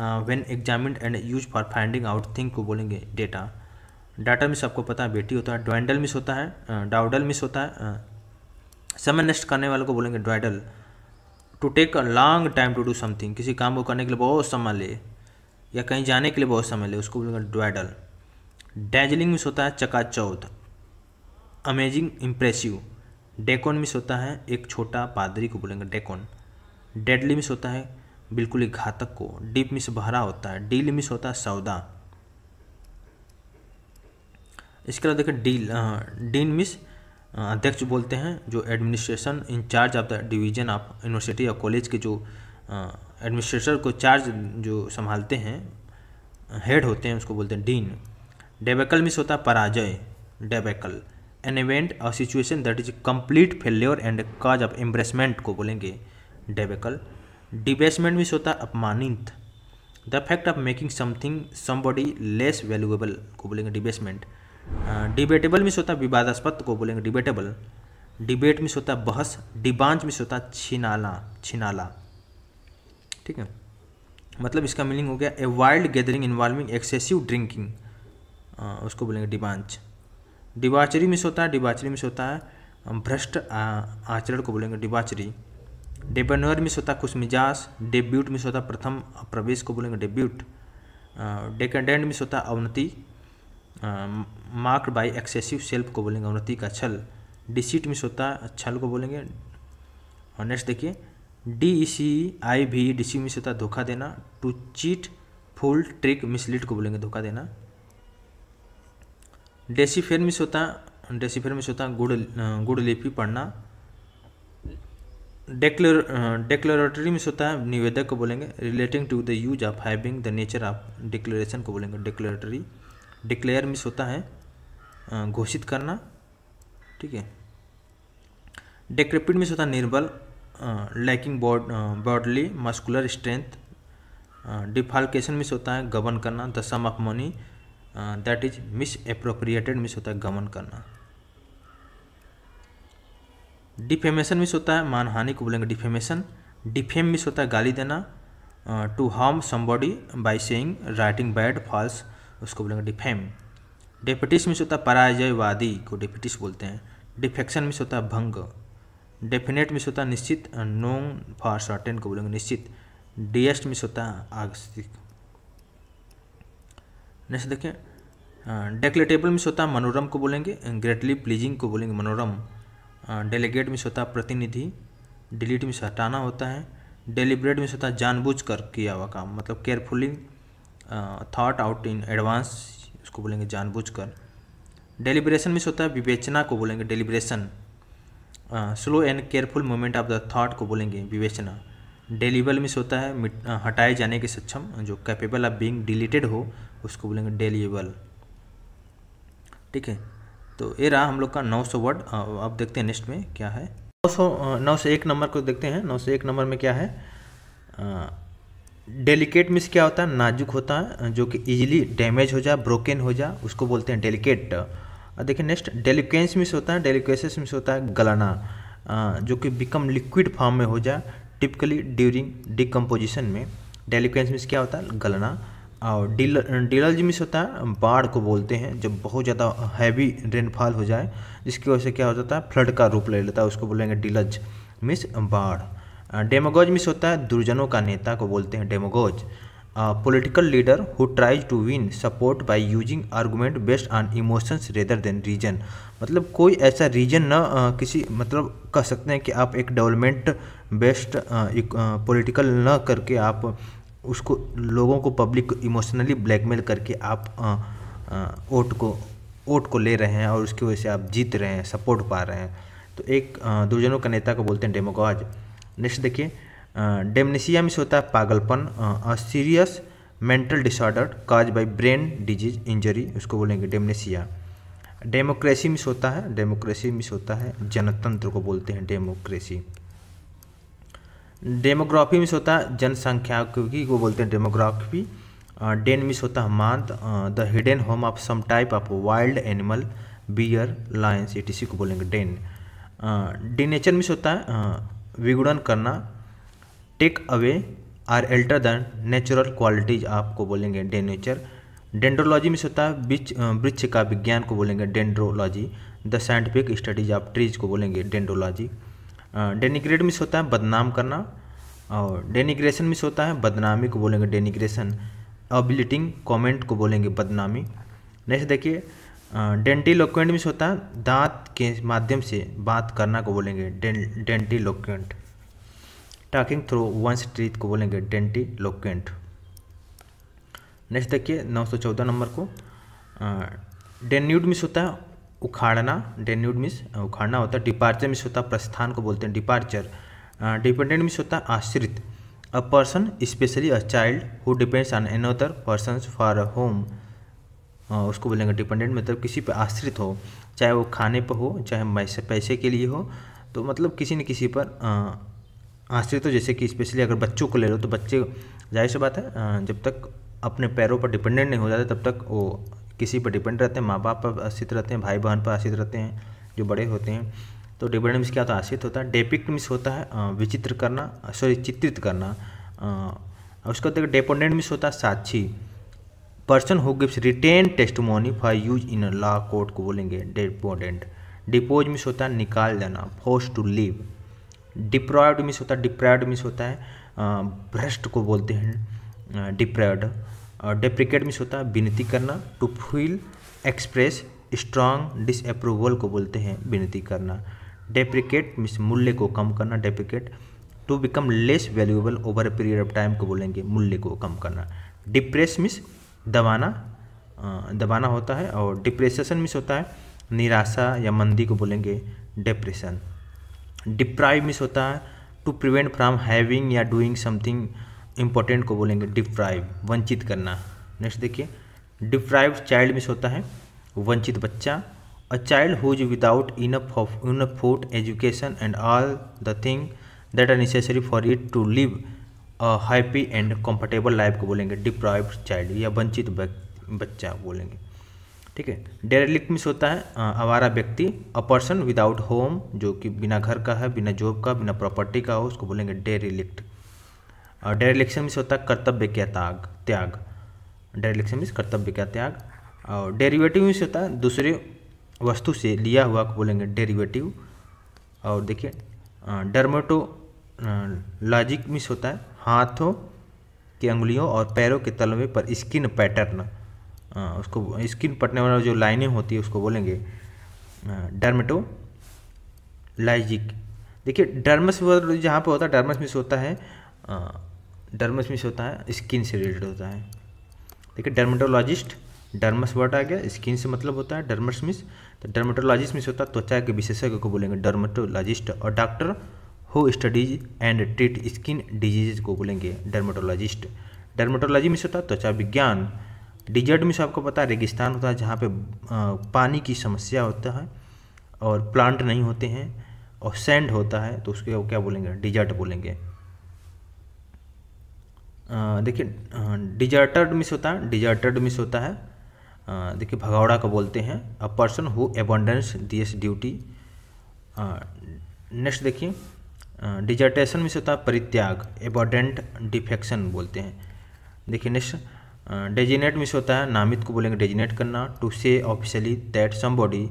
A: when examine and use for finding out thing को बोलेंगे डेटा डाटा मिस आपको पता है बेटी होता है डॉइंडल मिस होता है uh, डाउडल मिस होता है uh, समय नष्ट करने वाले को बोलेंगे dawdle to take a long time to do something किसी काम को करने के लिए बहुत समय ले या कहीं जाने के लिए बहुत समय ले उसको बोलेंगे डॉइडल डैजलिंग मिस होता है चकाचौथ अमेजिंग इम्प्रेसिव डेकोन मिस होता है एक छोटा पादरी को बोलेंगे डेकोन डेडली मिस होता है बिल्कुल ही घातक को डीप मिस बहरा होता है डील मिस होता है सौदा इसके अलावा देखें डील डीन मिस अध्यक्ष बोलते हैं जो administration in charge of the division of university या कॉलेज के जो एडमिनिस्ट्रेटर को चार्ज जो संभालते हैं हेड होते हैं उसको बोलते हैं डीन डेबेकल मिस होता है पराजय debacle an event a situation that is complete failure and cause of embarrassment को बोलेंगे डेबेकल डिबेसमेंट मीन्स होता है अपमानित the fact of making something somebody less valuable को बोलेंगे डिबेसमेंट डिबेटेबल मीन्स होता है विवादास्पद को बोलेंगे डिबेटेबल डिबेट मीन्स होता है बहस डिबांच मीन्स होता है छिनाला छिनाला ठीक है मतलब इसका मीनिंग हो गया a wild gathering involving excessive drinking उसको बोलेंगे डिबांच डिबाचरी में से होता है डिबाचरी में से होता है भ्रष्ट आचरण को बोलेंगे डिबाचरी डेबनर में से होता है कुछ मिजाज डेब्यूट में से होता है प्रथम प्रवेश को बोलेंगे डेब्यूट डेकेडेंट में से होता है अवनति मार्क्ड बाई एक्सेसिव सेल्फ को बोलेंगे अवनति का छल डिसीट में से होता है छल को बोलेंगे और नेक्स्ट देखिए डी ई सी आई भी डी सी में से होता है धोखा देना to cheat full trick mislead को बोलेंगे धोखा देना डेसीफेरमिस होता है डेसीफेर होता है गुड़ गुड़ लिपि पढ़ना डेक्लर डेक्लरेटरी में होता है निवेदक को बोलेंगे relating to the use of having the nature of declaration को बोलेंगे डिक्लेरेटरी डिक्लेयर मिस होता है घोषित करना ठीक है डेक्रिप्टिड मिस होता है निर्बल lacking bod bodily muscular strength defalcation means होता है गबन करना the sum of money that is misappropriated means होता है गमन करना डिफेमेशन मिस होता है मानहानि को बोलेंगे डिफेमेशन डिफेम मिस होता है गाली देना to harm somebody by saying writing bad false उसको बोलेंगे डिफेम डेपिटिस मिस होता है पराजयवादी को डेपिटिस बोलते हैं डिफेक्शन मिस होता है भंग डेफिनेट मिस होता है निश्चित नोंग फॉर सर्टेन को बोलेंगे निश्चित डीएस्ट मिस होता है आगस्तिक नेक्स्ट देखें डेक्लेटेबल में होता है मनोरम को बोलेंगे ग्रेटली प्लीजिंग को बोलेंगे मनोरम डेलीगेट में होता है प्रतिनिधि डिलीट में हटाना होता है डेलीबरेट में होता है जानबूझ कर किया हुआ काम मतलब carefully thought out in advance उसको बोलेंगे जानबूझ कर डेलीब्रेशन में होता है विवेचना को बोलेंगे deliberation slow and careful moment of the thought को बोलेंगे विवेचना डेलीबल में होता है हटाए जाने के सक्षम जो कैपेबल ऑफ बींग डिलीटेड हो उसको बोलेंगे डेलीबल ठीक है तो ये रहा हम लोग का 900 वर्ड अब देखते हैं नेक्स्ट में क्या है 900 नौ सौ एक नंबर को देखते हैं नौ सौ एक नंबर में क्या है डेलिकेट मीन्स क्या होता है नाजुक होता है जो कि इजीली डैमेज हो जाए ब्रोकन हो जाए उसको बोलते हैं डेलिकेट देखिए नेक्स्ट डेलिकेंस मिस होता है डेलिकेसिस मिस होता है गलाना जो कि बिकम लिक्विड फॉर्म में हो जाए टिपिकली ड्यूरिंग डिकम्पोजिशन में डेलिकेंस मिस क्या होता है गलना और डीलर डीलर जिमिस होता है बाढ़ को बोलते हैं जब बहुत ज़्यादा हैवी रेनफॉल हो जाए जिसकी वजह से क्या हो जाता है फ्लड का रूप ले लेता है उसको बोलेंगे डीलज मिस बाढ़ डेमोगोज मिस होता है दुर्जनों का नेता को बोलते हैं demagogue political leader who tries to win support by using argument based on emotions rather than reason मतलब कोई ऐसा रीजन ना uh, किसी मतलब कह सकते हैं कि आप एक डेवलपमेंट बेस्ड पॉलिटिकल ना करके आप उसको लोगों को पब्लिक को इमोशनली ब्लैकमेल करके आप वोट को वोट को ले रहे हैं और उसकी वजह से आप जीत रहे हैं सपोर्ट पा रहे हैं तो एक दुर्जनों का नेता को बोलते हैं डेमोगॉज नेक्स्ट देखिए डेमनेसिया में से होता है पागलपन serious mental disorder cause by brain disease injury उसको बोलेंगे डेमनेसिया डेमोक्रेसी में से होता है डेमोक्रेसी से होता है जनतंत्र को बोलते हैं डेमोक्रेसी डेमोग्राफी मिस होता है जनसंख्या क्योंकि वो बोलते हैं डेमोग्राफी डेन मिस होता है मांत the hidden home of some type of wild animal bear lions a को बोलेंगे डेन डिनेचर मिस होता है विगुड़न करना take away or alter than natural qualities आपको बोलेंगे डेनेचर डेंड्रोलॉजी मिस होता है वृक्ष का विज्ञान को बोलेंगे dendrology the scientific studies of trees को बोलेंगे डेंड्रोलॉजी डेनिग्रेड मिस होता है बदनाम करना और डेनिग्रेशन मिस होता है बदनामी को बोलेंगे डेनिग्रेशन अबिलिटिंग कमेंट को बोलेंगे बदनामी नेक्स्ट देखिए डेंटी लोकेंट मिस होता है दांत के माध्यम से बात करना को बोलेंगे dentiloquent talking through ones ट्रीथ को बोलेंगे डेंटी लोकेंट नेक्स्ट देखिए 914 नंबर को डेन्यूड मिस होता है उखाड़ना डेन्यूड मीन्स उखाड़ना होता है डिपार्चर मीन्स होता है प्रस्थान को बोलते हैं डिपार्चर डिपेंडेंट मीन्स होता है आश्रित a person specially a child who depends on an other person for a home उसको बोलेंगे डिपेंडेंट मतलब किसी पर आश्रित हो चाहे वो खाने पर हो चाहे पैसे के लिए हो तो मतलब किसी न किसी पर आश्रित हो जैसे कि स्पेशली अगर बच्चों को ले लो तो बच्चे जाहिर सी बात है जब तक अपने पैरों पर डिपेंडेंट नहीं हो जाते तब तक वो किसी पर डिपेंड रहते हैं माँ बाप पर आश्रित रहते हैं भाई बहन पर आश्रित रहते हैं जो बड़े होते हैं तो डिपेंडेंट मीन्स क्या होता है आश्रित होता है डेपिक्ट मीन्स होता है विचित्र करना सॉरी चित्रित करना उसके बाद डेपोडेंट मीन्स होता है साक्षी person who gives written testimony for use in law court को बोलेंगे डेपोडेंट डिपोज मीन्स होता है निकाल देना force to leave deplore means होता है डिप्रॉयड मीन्स होता है भ्रष्ट को बोलते हैं uh, डेप्रिकेट मिस होता है विनती करना to feel express strong disapproval को बोलते हैं विनती करना डेप्रिकेट मिस मूल्य को कम करना deprecate to become less valuable over a period of time को बोलेंगे मूल्य को कम करना डिप्रेस मिस दबाना दबाना होता है और डिप्रेशन मिस होता है निराशा या मंदी को बोलेंगे डिप्रेशन डिप्राइव मिस होता है टू प्रिवेंट फ्रॉम हैविंग या डूइंग समथिंग इम्पोर्टेंट को बोलेंगे डिप्राइव वंचित करना नेक्स्ट देखिए डिप्राइव चाइल्ड मिस होता है वंचित बच्चा a child whose without enough of enough food education and all the thing that are necessary for it to live a happy and comfortable life को बोलेंगे डिप्राइव चाइल्ड या वंचित बच्चा बोलेंगे ठीक है डेरेलिक्ट मिस होता है आवारा व्यक्ति अ पर्सन विदाउट होम जो कि बिना घर का है बिना जॉब का बिना प्रॉपर्टी का हो उसको बोलेंगे डेरेलिक्ट डेरिलेक्शन मीस होता है कर्तव्य का त्याग त्याग डेरिलेक्शन मीस कर्तव्य का त्याग और डेरिवेटिव मीस होता है दूसरे वस्तु से लिया हुआ को बोलेंगे डेरिवेटिव और देखिए डर्मेटो लॉजिक मिस होता है हाथों की अंगुलियों और पैरों के तलवे पर स्किन पैटर्न उसको स्किन पटने वाला जो लाइनें होती है उसको बोलेंगे डर्मेटो लाइजिक देखिए डर्मस वर्ड जहाँ पे होता है डर्मस मिस होता है डर्मस में होता है स्किन से रिलेटेड होता है देखिए डर्मेटोलॉजिस्ट डर्मस वर्ड आ गया स्किन से मतलब होता है डर्मस मिस तो डर्मेटोलॉजिस्ट मिस होता है त्वचा के विशेषज्ञ को बोलेंगे डर्मेटोलॉजिस्ट और doctor who studies and treat skin disease को बोलेंगे डर्मेटोलॉजिस्ट डर्मेटोलॉजी मिस होता है त्वचा विज्ञान डिजर्ट मिस आपको पता है रेगिस्तान होता है जहाँ पे पानी की समस्या होता है और प्लांट नहीं होते हैं और सैंड होता है तो उसके क्या बोलेंगे डिजर्ट बोलेंगे देखिए डिजर्टर्ड मिस होता है डिजर्टर्ड मिस होता है देखिए भगौड़ा को बोलते हैं a person who abandons this duty next देखिए डिजर्टेशन मिस होता है परित्याग एबोडेंट डिफेक्शन बोलते हैं देखिए नेक्स्ट डेजिनेट मिस होता है नामित तो को बोलेंगे डेजिनेट करना to say officially that somebody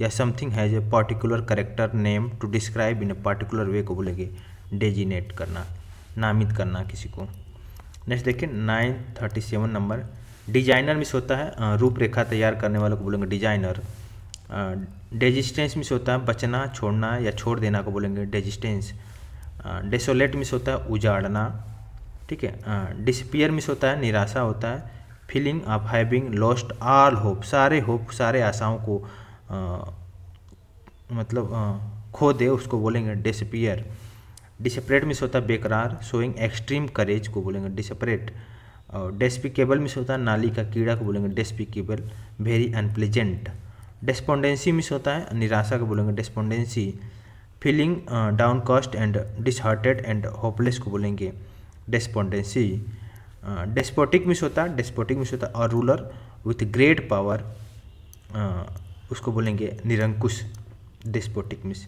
A: या something has a particular character name to describe in a particular way को बोलेंगे डेजिनेट करना नामित करना किसी को नेक्स्ट देखिए nine thirty seven number designer means होता है रूपरेखा तैयार करने वालों को बोलेंगे डिजाइनर डेजिस्टेंस मिस होता है बचना छोड़ना या छोड़ देना को बोलेंगे डेजिस्टेंस डेसोलेट मिस होता है उजाड़ना ठीक है डिसपियर मिस होता है निराशा होता है feeling of having lost all hope सारे होप सारे आशाओं को आ, मतलब आ, खो दे उसको बोलेंगे डिसपियर डिसपरेट में से होता है बेकरार शोइंग एक्सट्रीम करेज को बोलेंगे डिसपरेट और डेस्पिकेबल में से होता है नाली का कीड़ा को बोलेंगे डेस्पिकेबल वेरी अनप्लेजेंट डिस्पोंडेंसी में से होता है निराशा को बोलेंगे despondency feeling downcast and disheartened and hopeless को बोलेंगे डेस्पोंडेंसी डेस्पोटिक uh, में से होता है डेस्पोटिक में से होता है और रूलर विथ ग्रेट पावर उसको बोलेंगे निरंकुश डिस्पोटिक मिस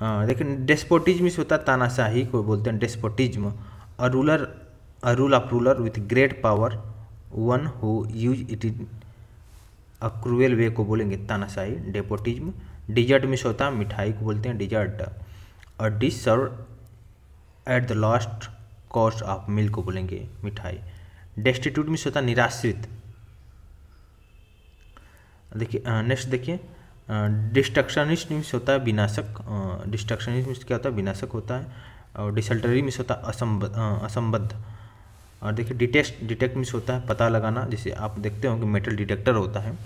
A: हाँ, लेकिन डेस्पोटिज्म से होता तानाशाही को बोलते हैं despotism a ruler a rule of ruler with great power one who use it in a cruel way को बोलेंगे तानाशाही डेपोटिज्म डिजर्ट में होता है मिठाई को बोलते हैं dessert a dish serve at the last कॉस्ट ऑफ मिल को बोलेंगे मिठाई डेस्टिट्यूट में होता निराश्रित देखिए नेक्स्ट हाँ, देखिए डिस्ट्रक्शनिस्ट मीन्स होता है विनाशक डिस्ट्रक्शनिस्ट मीन्स क्या होता है विनाशक होता है और डिसल्टरी मीन्स होता है असंबद्ध असंबद्ध और देखिए डिटेस्ट डिटेक्ट मीन्स होता है पता लगाना जैसे आप देखते हो कि मेटल डिटेक्टर होता है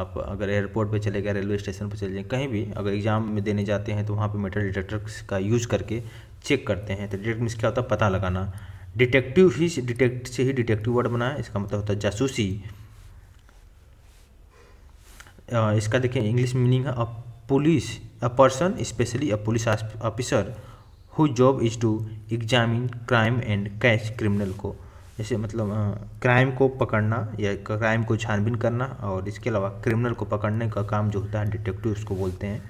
A: आप अगर एयरपोर्ट पे चले गए रेलवे स्टेशन पे चले जाए कहीं भी अगर एग्ज़ाम में देने जाते हैं तो वहाँ पे मेटल डिटेक्टर का यूज़ करके चेक करते हैं तो डिटेक्ट मिस क्या होता है पता लगाना डिटेक्टिव ही डिटेक्ट से ही डिटेक्टिव वर्ड बना है इसका मतलब होता है जासूसी इसका देखिए इंग्लिश मीनिंग है a police a person specially a police officer who job is to examine crime and catch criminal को जैसे मतलब क्राइम को पकड़ना या क्राइम को छानबीन करना और इसके अलावा क्रिमिनल को पकड़ने का काम जो होता है डिटेक्टिव उसको बोलते हैं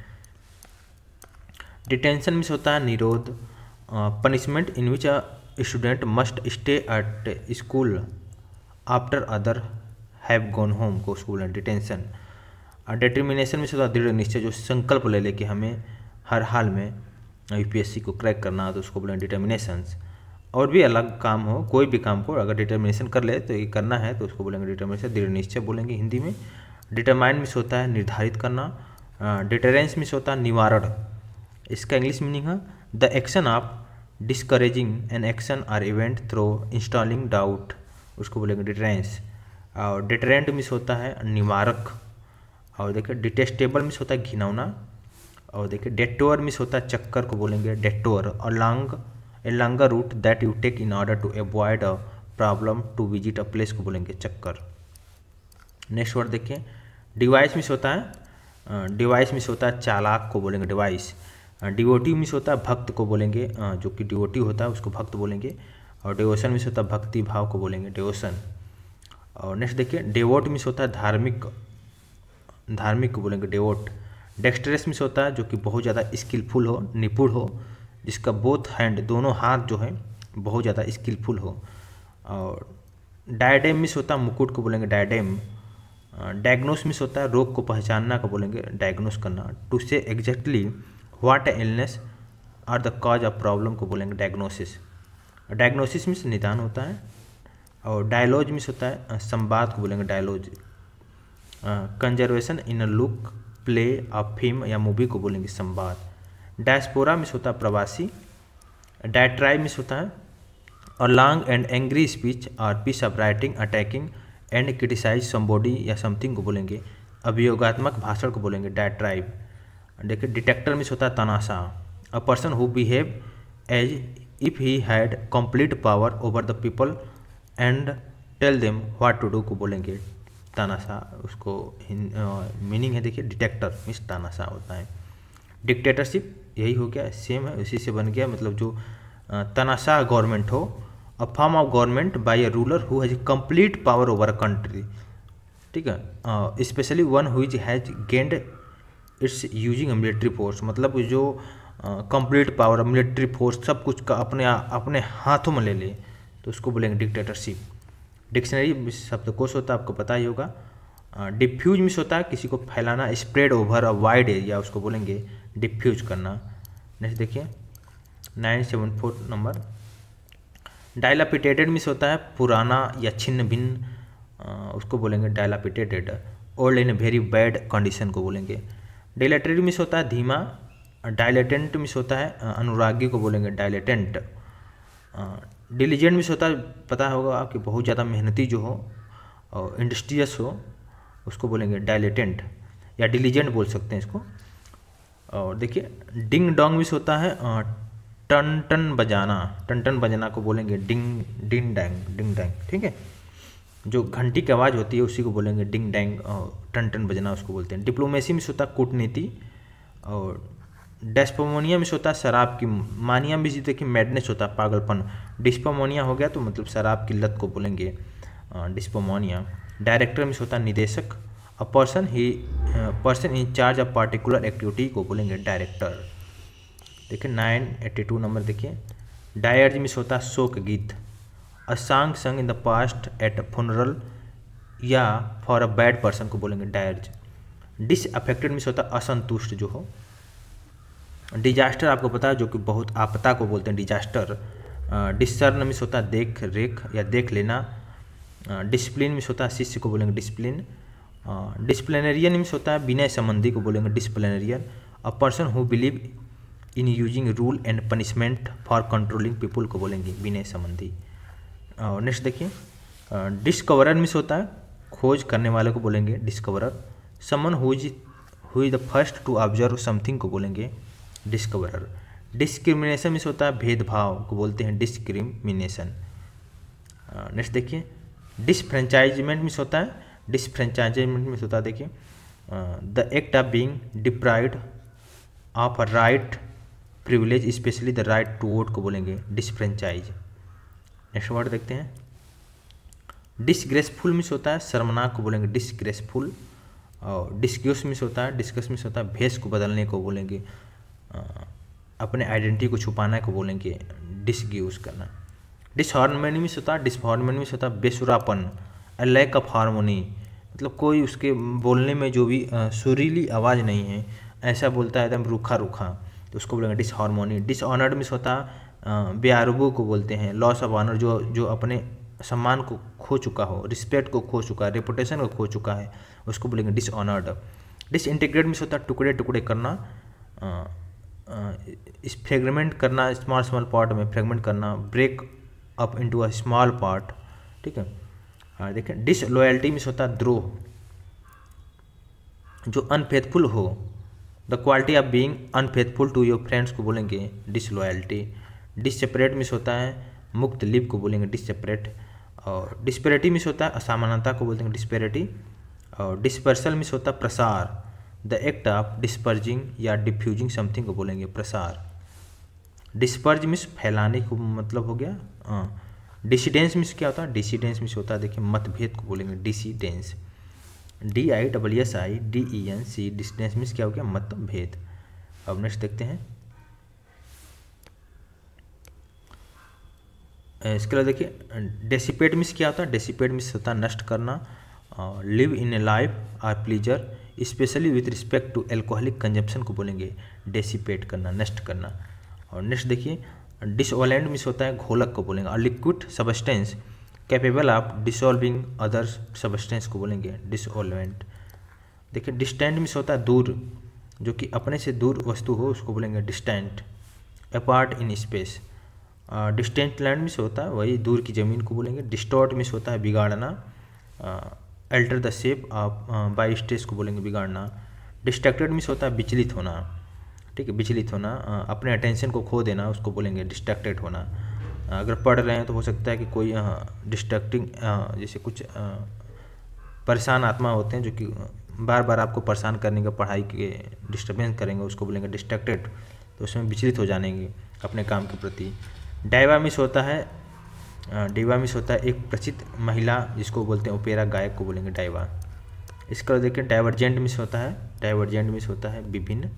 A: डिटेंशन में होता है निरोध punishment in which a student must stay at school after other have gone home को स्कूल एंड डिटेंशन डिटर्मिनेशन में से होता तो दृढ़ निश्चय जो संकल्प ले लेके हमें हर हाल में यूपीएससी को क्रैक करना है तो उसको बोले डिटर्मिनेशंस और भी अलग काम हो कोई भी काम को अगर डिटर्मिनेशन कर ले तो ये करना है तो उसको बोलेंगे डिटर्मिनेशन दृढ़ निश्चय बोलेंगे हिंदी में डिटरमाइन मिस होता है निर्धारित करना डिटरेंस मिस होता है निवारण इसका इंग्लिश मीनिंग है the action of discouraging an action or event through installing doubt उसको बोलेंगे डिटरेंस और डिटरेंट मिस होता है निवारक और देखिए डिटेस्टेबल मिस होता है घिनौना और देखिए डेटोअर मिस होता है चक्कर को बोलेंगे डेटोअर और long a longer route that you take in order to avoid a problem to visit a place को बोलेंगे चक्कर नेक्स्ट वर्ड देखिए डिवाइस मिस होता है डिवाइस मिस होता है चालाक को बोलेंगे डिवाइस डिवोटिव मिस होता है भक्त को बोलेंगे जो कि डिवोटिव होता है उसको भक्त बोलेंगे और डिवोशन मिस होता है भक्ति भाव को बोलेंगे डिवोशन और नेक्स्ट देखिए डेवोट मिस होता है धार्मिक धार्मिक को बोलेंगे डेवोट डेक्स्ट्रेस मीन्स होता है जो कि बहुत ज़्यादा स्किलफुल हो निपुण हो जिसका बोथ हैंड दोनों हाथ जो है बहुत ज़्यादा स्किलफुल हो और डायडेम मिस होता है मुकुट को बोलेंगे डायडेम डायग्नोस मिस होता है रोग को पहचानना को बोलेंगे डायग्नोस करना to say exactly what illness or the cause of problem को बोलेंगे डायग्नोसिस डायग्नोसिस मिस निदान होता है और डायलॉज मिस होता है संवाद को बोलेंगे dialogue conversation in a look play a film या मूवी को बोलेंगे संवाद डायस्पोरा में होता है प्रवासी डायट्राइव में होता है और लॉन्ग एंड एंग्री स्पीच और piece of writing attacking and criticize somebody या समथिंग को बोलेंगे अभियोगात्मक भाषण को बोलेंगे डायट्राइव देखिए डिटेक्टर में होता है तनाशा a person who behave as if he had complete power over the people and tell them what to do को बोलेंगे तानाशाह उसको मीनिंग है देखिए डिटेक्टर मीन्स तानाशाह होता है डिक्टेटरशिप यही हो गया सेम है उसी से बन गया मतलब जो तनाशाह गवर्नमेंट हो a form of government by a ruler who has complete power over a country ठीक है specially one whose has gained its using a military force मतलब जो कंप्लीट पावर मिलिट्री फोर्स सब कुछ का अपने अपने हाथों में ले ले तो उसको बोलेंगे डिक्टेटरशिप डिक्शनरी शब्दकोश होता है आपको पता ही होगा डिफ्यूज मिस होता है किसी को फैलाना spread over a wide area उसको बोलेंगे डिफ्यूज करना नेक्स्ट देखिए nine seven four number dilapidated means होता है पुराना या छिन्न भिन्न उसको बोलेंगे dilapidated old in very bad condition को बोलेंगे डायलेटेड मिस होता है धीमा डायलेटेंट मिस होता है अनुरागी को बोलेंगे डायलेटेंट डिलीजेंट भी होता है पता होगा आपकी बहुत ज़्यादा मेहनती जो हो और इंडस्ट्रियस हो उसको बोलेंगे डायलेटेंट या डिलीजेंट बोल सकते हैं इसको और देखिए डिंग डोंग भी होता है टन टन बजाना टन टन बजाना को बोलेंगे डिंग डिंग डैंग डिंग डैंग ठीक है जो घंटी की आवाज़ होती है उसी को बोलेंगे डिंग डैंग और टन टन बजना उसको बोलते हैं डिप्लोमेसी में होता कूटनीति और डेस्पोमोनिया में होता है शराब की मानिया में जीते कि मैडनेस होता है पागलपन डिस्पोमोनिया हो गया तो मतलब शराब की लत को बोलेंगे डिस्पोमोनिया डायरेक्टर में होता है निदेशक a person he person in charge of particular activity को बोलेंगे डायरेक्टर देखिए नाइन एट्टी टू नंबर देखिए डायर्ज में होता है शोक गीत a song sung in the past at a funeral या फॉर अ बैड पर्सन को बोलेंगे डायर्ज डिसअफेक्टेड में होता असंतुष्ट जो हो डिजास्टर आपको पता है जो कि बहुत आपदा को बोलते हैं डिजास्टर डिसर्न मिस होता है देख रेख या देख लेना डिसिप्लिन मिस होता है शिष्य को बोलेंगे डिसिप्लिन डिस्प्लेनरियन मिस होता है विनय संबंधी को बोलेंगे disciplinarian a person who believe in using rule and punishment for controlling people को बोलेंगे विनय संबंधी और नेक्स्ट देखिए डिस्कवरर मिस होता है खोज करने वाले को बोलेंगे discoverer someone who is the first to observe something को बोलेंगे डिस्कवरर डिस्क्रिमिनेशन में होता है भेदभाव को बोलते हैं डिस्क्रिमिनेशन नेक्स्ट देखिए डिसफ्रेंचाइजमेंट मिस होता है डिसफ्रेंचाइजमेंट मिस होता है देखिए the act of being deprived of a right privilege specially the right to vote को बोलेंगे डिसफ्रेंचाइज नेक्स्ट वर्ड देखते हैं डिसग्रेसफुल मिस होता है शर्मनाक को बोलेंगे डिसग्रेसफुल और डिस्क्यूस मिस होता है डिस्कस मिस होता है भेस को बदलने को बोलेंगे अपने आइडेंटिटी को छुपाना को बोलेंगे डिसग्यूज करना डिसहारमनी में होता है डिसहारमनी में होता है बेसुरापन लैक ऑफ हारमोनी मतलब कोई उसके बोलने में जो भी सुरीली आवाज़ नहीं है ऐसा बोलता है एकदम रूखा रूखा तो उसको बोलेंगे डिसहारमोनी डिसऑनर्ड में होता बेआरबू को बोलते हैं लॉस ऑफ ऑनर जो जो अपने सम्मान को खो चुका हो रिस्पेक्ट को खो चुका है रेपुटेशन को खो चुका है उसको बोलेंगे डिसऑनर्ड डिसइंटीग्रेट में होता टुकड़े टुकड़े करना इस फ्रेगमेंट करना स्मॉल स्मॉल पार्ट में फ्रेगमेंट करना break up into a small part ठीक है और हाँ, देखें लॉयल्टी मिस होता है द्रोह जो अनफेथफुल हो the quality of being unfaithful to your friends को बोलेंगे डिसलॉयल्टी डिससेपरेट मिस होता है मुक्त लिप को बोलेंगे डिससेपरेट और डिस्पेरिटी मिस होता है असमानता को बोलते हैं डिस्पेरिटी और डिस्पर्सल मिस होता है प्रसार द एक्ट ऑफ डिस्पर्जिंग या डिफ्यूजिंग समथिंग को बोलेंगे प्रसार डिस्पर्ज मिस फैलाने को मतलब हो गया हाँ। डिसीडेंस मिस क्या होता है डिसीडेंस मिस होता है देखिए मतभेद को बोलेंगे डिसीडेंस D I double S I D E N C डिसीडेंस miss क्या हो गया मतभेद अब नेक्स्ट देखते हैं इसके अलावा देखिए डेसीपेड मिस क्या होता है डेसीपेड मिस होता है नष्ट करना हाँ। Live in a life or pleasure specially with respect to alcoholic consumption को बोलेंगे डेसीपेट करना नष्ट करना और नेक्स्ट देखिए डिसोलेंट मिस होता है घोलक को बोलेंगे और liquid substance capable of dissolving other substance को बोलेंगे डिसऑलेंट देखिए डिस्टेंट मिस होता है दूर जो कि अपने से दूर वस्तु हो उसको बोलेंगे distant apart in space distant land means होता है वही दूर की ज़मीन को बोलेंगे डिस्टॉर्ट मिस होता है बिगाड़ना अल्टर द शेप आप बाई स्टेज को बोलेंगे बिगाड़ना डिस्ट्रैक्टेड मिस होता है विचलित होना ठीक है विचलित होना uh, अपने अटेंशन को खो देना उसको बोलेंगे डिस्ट्रैक्टेड होना uh, अगर पढ़ रहे हैं तो हो सकता है कि कोई डिस्ट्रैक्टिंग uh, जैसे कुछ परेशान आत्मा होते हैं जो कि बार बार आपको परेशान करने का पढ़ाई के डिस्टर्बेंस करेंगे उसको बोलेंगे डिस्ट्रैक्टेड तो उसमें विचलित हो जानेंगे अपने काम के प्रति डाइवा मिस होता है डिवा मिस होता है एक प्रसिद्ध महिला जिसको बोलते हैं ओपेरा गायक को बोलेंगे डाइवा इसका देखिए डाइवर्जेंट मिस होता है डाइवर्जेंट मिस होता है विभिन्न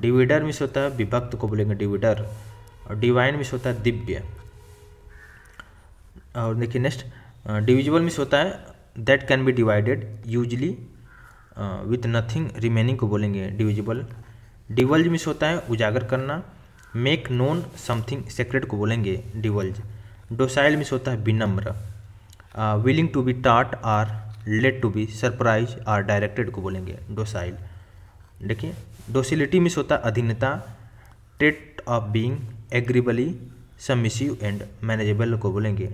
A: डिविडर मिस होता है विभक्त को बोलेंगे डिविडर और डिवाइन मिस होता है दिव्य और देखिए नेक्स्ट डिविजुअल मिस होता है that can be divided usually with nothing remaining को बोलेंगे डिविजिबल डिवल्ज मिस होता है उजागर करना मेक नोन समथिंग सेक्रेट को बोलेंगे डिवल्ज डोसाइल मिस होता है विनम्र willing to be taught or led to be supervised or directed को बोलेंगे डोसाइल देखिए डोसिलिटी मीन्स होता है अधीनता state of being agreeably submissive and manageable को बोलेंगे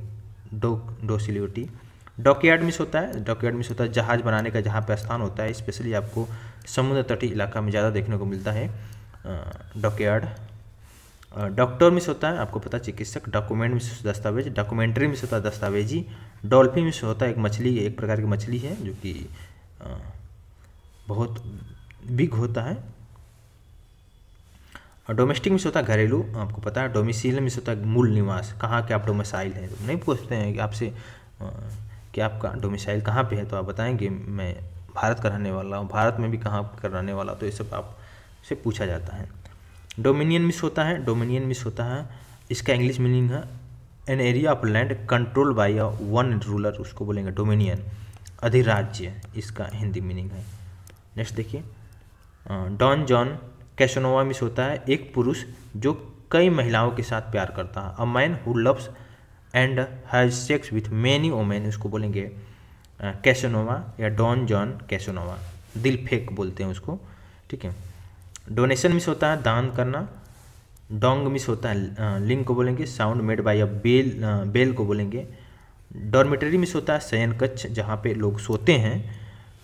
A: डो डोसिलिटी डॉकयार्ड मिस होता है डॉकयार्ड मिस होता है जहाज़ बनाने का जहाँ पर स्थान होता है स्पेशली आपको समुद्र तटीय इलाका में ज़्यादा देखने को मिलता है डॉकयार्ड डॉक्टर मिस होता है आपको पता चिकित्सक डॉक्यूमेंट मिस दस्तावेज डॉक्यूमेंट्री मिस होता है दस्तावेजी डॉल्फिन मिस होता है एक मछली एक प्रकार की मछली है जो कि बहुत बिग होता है डोमेस्टिक मिस होता है घरेलू आपको पता है डोमिसल मिस होता है मूल निवास कहाँ के आप डोमिसाइल हैं तो नहीं पूछते हैं कि आपसे कि आपका डोमिसाइल कहाँ पे है तो आप बताएंगे मैं भारत का रहने वाला हूँ भारत में भी कहाँ का रहने वाला तो ये सब आपसे पूछा जाता है डोमिनियन मिस होता है डोमिनियन मिस होता है इसका इंग्लिश मीनिंग है an area of land control by a one ruler उसको बोलेंगे डोमिनियन अधिराज्य इसका हिंदी मीनिंग है नेक्स्ट देखिए डॉन जॉन कैशनोवा मिस होता है एक पुरुष जो कई महिलाओं के साथ प्यार करता है a man who loves and has sex with many women उसको बोलेंगे कैशनोवा या डॉन जॉन कैशनोवा दिल फेक बोलते हैं उसको ठीक है डोनेशन मिस होता है दान करना डोंग मिस होता है लिंग को बोलेंगे sound made by a bell bell को बोलेंगे डॉर्मेटरी मिस होता है शयन कच्छ जहाँ पे लोग सोते हैं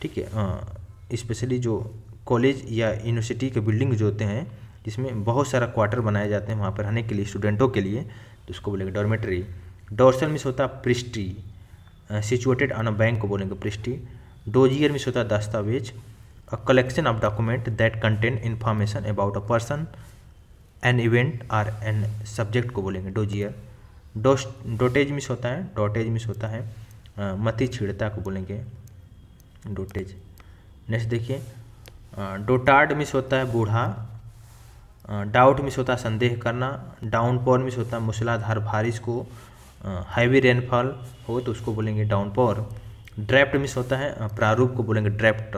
A: ठीक है स्पेशली जो कॉलेज या यूनिवर्सिटी के बिल्डिंग जो होते हैं जिसमें बहुत सारा क्वार्टर बनाए जाते हैं वहाँ पर रहने के लिए स्टूडेंटों के लिए तो उसको बोलेंगे डॉर्मेटरी डॉर्सल मिस होता है प्रिस्टी सिचुएटेड ऑन अ बैंक को बोलेंगे प्रिस्टी डोजियर मिस होता है दस्तावेज़ a collection of document that contain information about a person an event or an subject को बोलेंगे डोजियर डोस डोटेज मिस होता है डोटेज मिस होता है आ, मती छिड़ता को बोलेंगे डोटेज नेक्स्ट देखिए डोटार्ड मिस होता है बूढ़ा डाउट मिस होता है संदेह करना डाउनपॉर मिस होता है मूसलाधार बारिश को हैवी रेनफॉल हो तो उसको बोलेंगे डाउनपॉर ड्रैफ्ट मिस होता है प्रारूप को बोलेंगे ड्रैफ्ट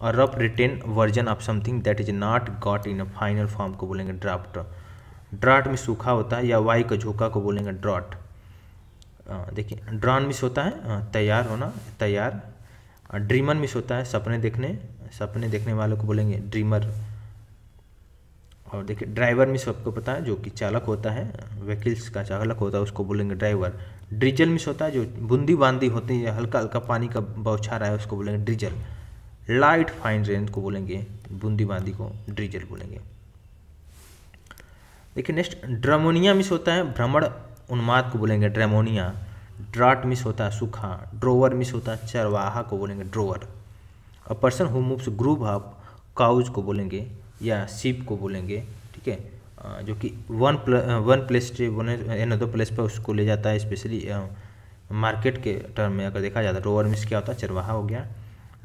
A: और rough written version of something that is not yet in a final form को बोलेंगे ड्राफ्ट ड्राट में सूखा होता है या वाई का झोंका को बोलेंगे ड्रॉट देखिए ड्रॉन मिस होता है तैयार होना तैयार ड्रीमर मिस होता है सपने देखने सपने देखने वालों को बोलेंगे ड्रीमर और देखिए ड्राइवर मिस आपको पता है जो कि चालक होता है व्हीकल्स का चालक होता है उसको बोलेंगे ड्राइवर ड्रिजल मिस होता है जो बूंदी बांदी होती है हल्का हल्का पानी का बौछार है उसको बोलेंगे ड्रिजल लाइट फाइन रेंज को बोलेंगे बूंदीबांदी को ड्रीजल बोलेंगे देखिए नेक्स्ट ड्रामोनिया मिस होता है भ्रमण उन्माद को बोलेंगे ड्रामोनिया ड्राट मिस होता है सूखा ड्रोवर मिस होता है चरवाहा को बोलेंगे drover a person who moves group of cows को बोलेंगे या शिप को बोलेंगे ठीक है जो कि वन प्ले, वन प्लेस से दो प्लेस पर उसको ले जाता है स्पेशली मार्केट के टर्म में अगर देखा जाता तो है ड्रोवर मिस क्या होता है चरवाहा हो गया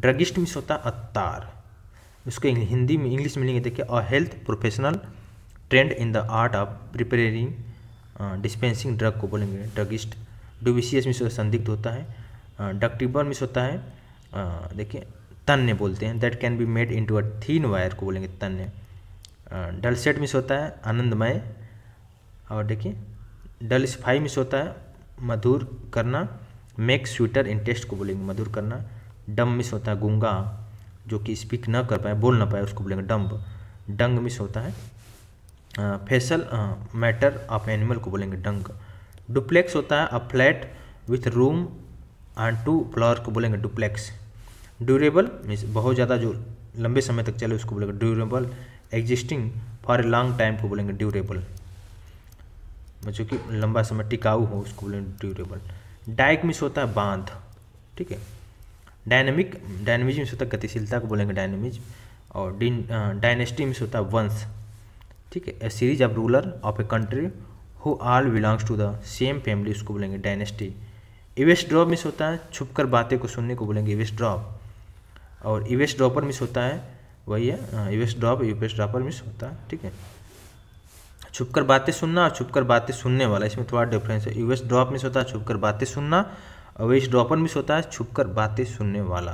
A: ड्रगिस्ट मीन्स होता है अतार उसको हिंदी में इंग्लिश में लेंगे देखिए a health professional trained in the art of preparing dispensing drug को बोलेंगे ड्रगिस्ट डुबिसियस मीस संदिग्ध होता है uh, डक्टिबर मीस होता है uh, देखिए तन्य बोलते हैं that can be made into a thin wire को बोलेंगे तन्य uh, डलसेट मिस होता है आनंदमय और देखिए डलिसफाई मिस होता है मधुर करना मेक स्वीटर इन टेस्ट को बोलेंगे मधुर करना डम मिस होता है गूंगा जो कि स्पीक ना कर पाए बोल ना पाए उसको बोलेंगे डम्ब डंग मिस होता है फेसल मैटर ऑफ एनिमल को बोलेंगे डंग डुप्लेक्स होता है a flat with room and two floor को बोलेंगे डुप्लेक्स ड्यूरेबल मीन्स बहुत ज़्यादा जो लंबे समय तक चले उसको बोलेंगे durable existing for a long time को बोलेंगे ड्यूरेबल मतलब जो कि लंबा समय टिकाऊ हो उसको बोलेंगे ड्यूरेबल डाइक मिस होता है बांध ठीक है डायनेमिक डायनेमिज्म होता होता गतिशीलता को बोलेंगे डायनेमिज्म और डायनेस्टी में होता है वंश ठीक है a series of ruler of a country who all belongs to the same family उसको बोलेंगे डायनेस्टी इवेस्ट ड्रॉप मिस होता है छुपकर बातें को सुनने को बोलेंगे इवेस्ट ड्रॉप और इवेस्ट ड्रॉपर मिस होता है वही है eavesdrop eavesdropper means होता है ठीक है छुपकर बातें सुनना और छुपकर बातें सुनने वाला इसमें थोड़ा डिफरेंस है यूएस ड्रॉप मिस होता है छुपकर बातें सुनना अवेश ड्रॉपर मिस होता है छुपकर बातें सुनने वाला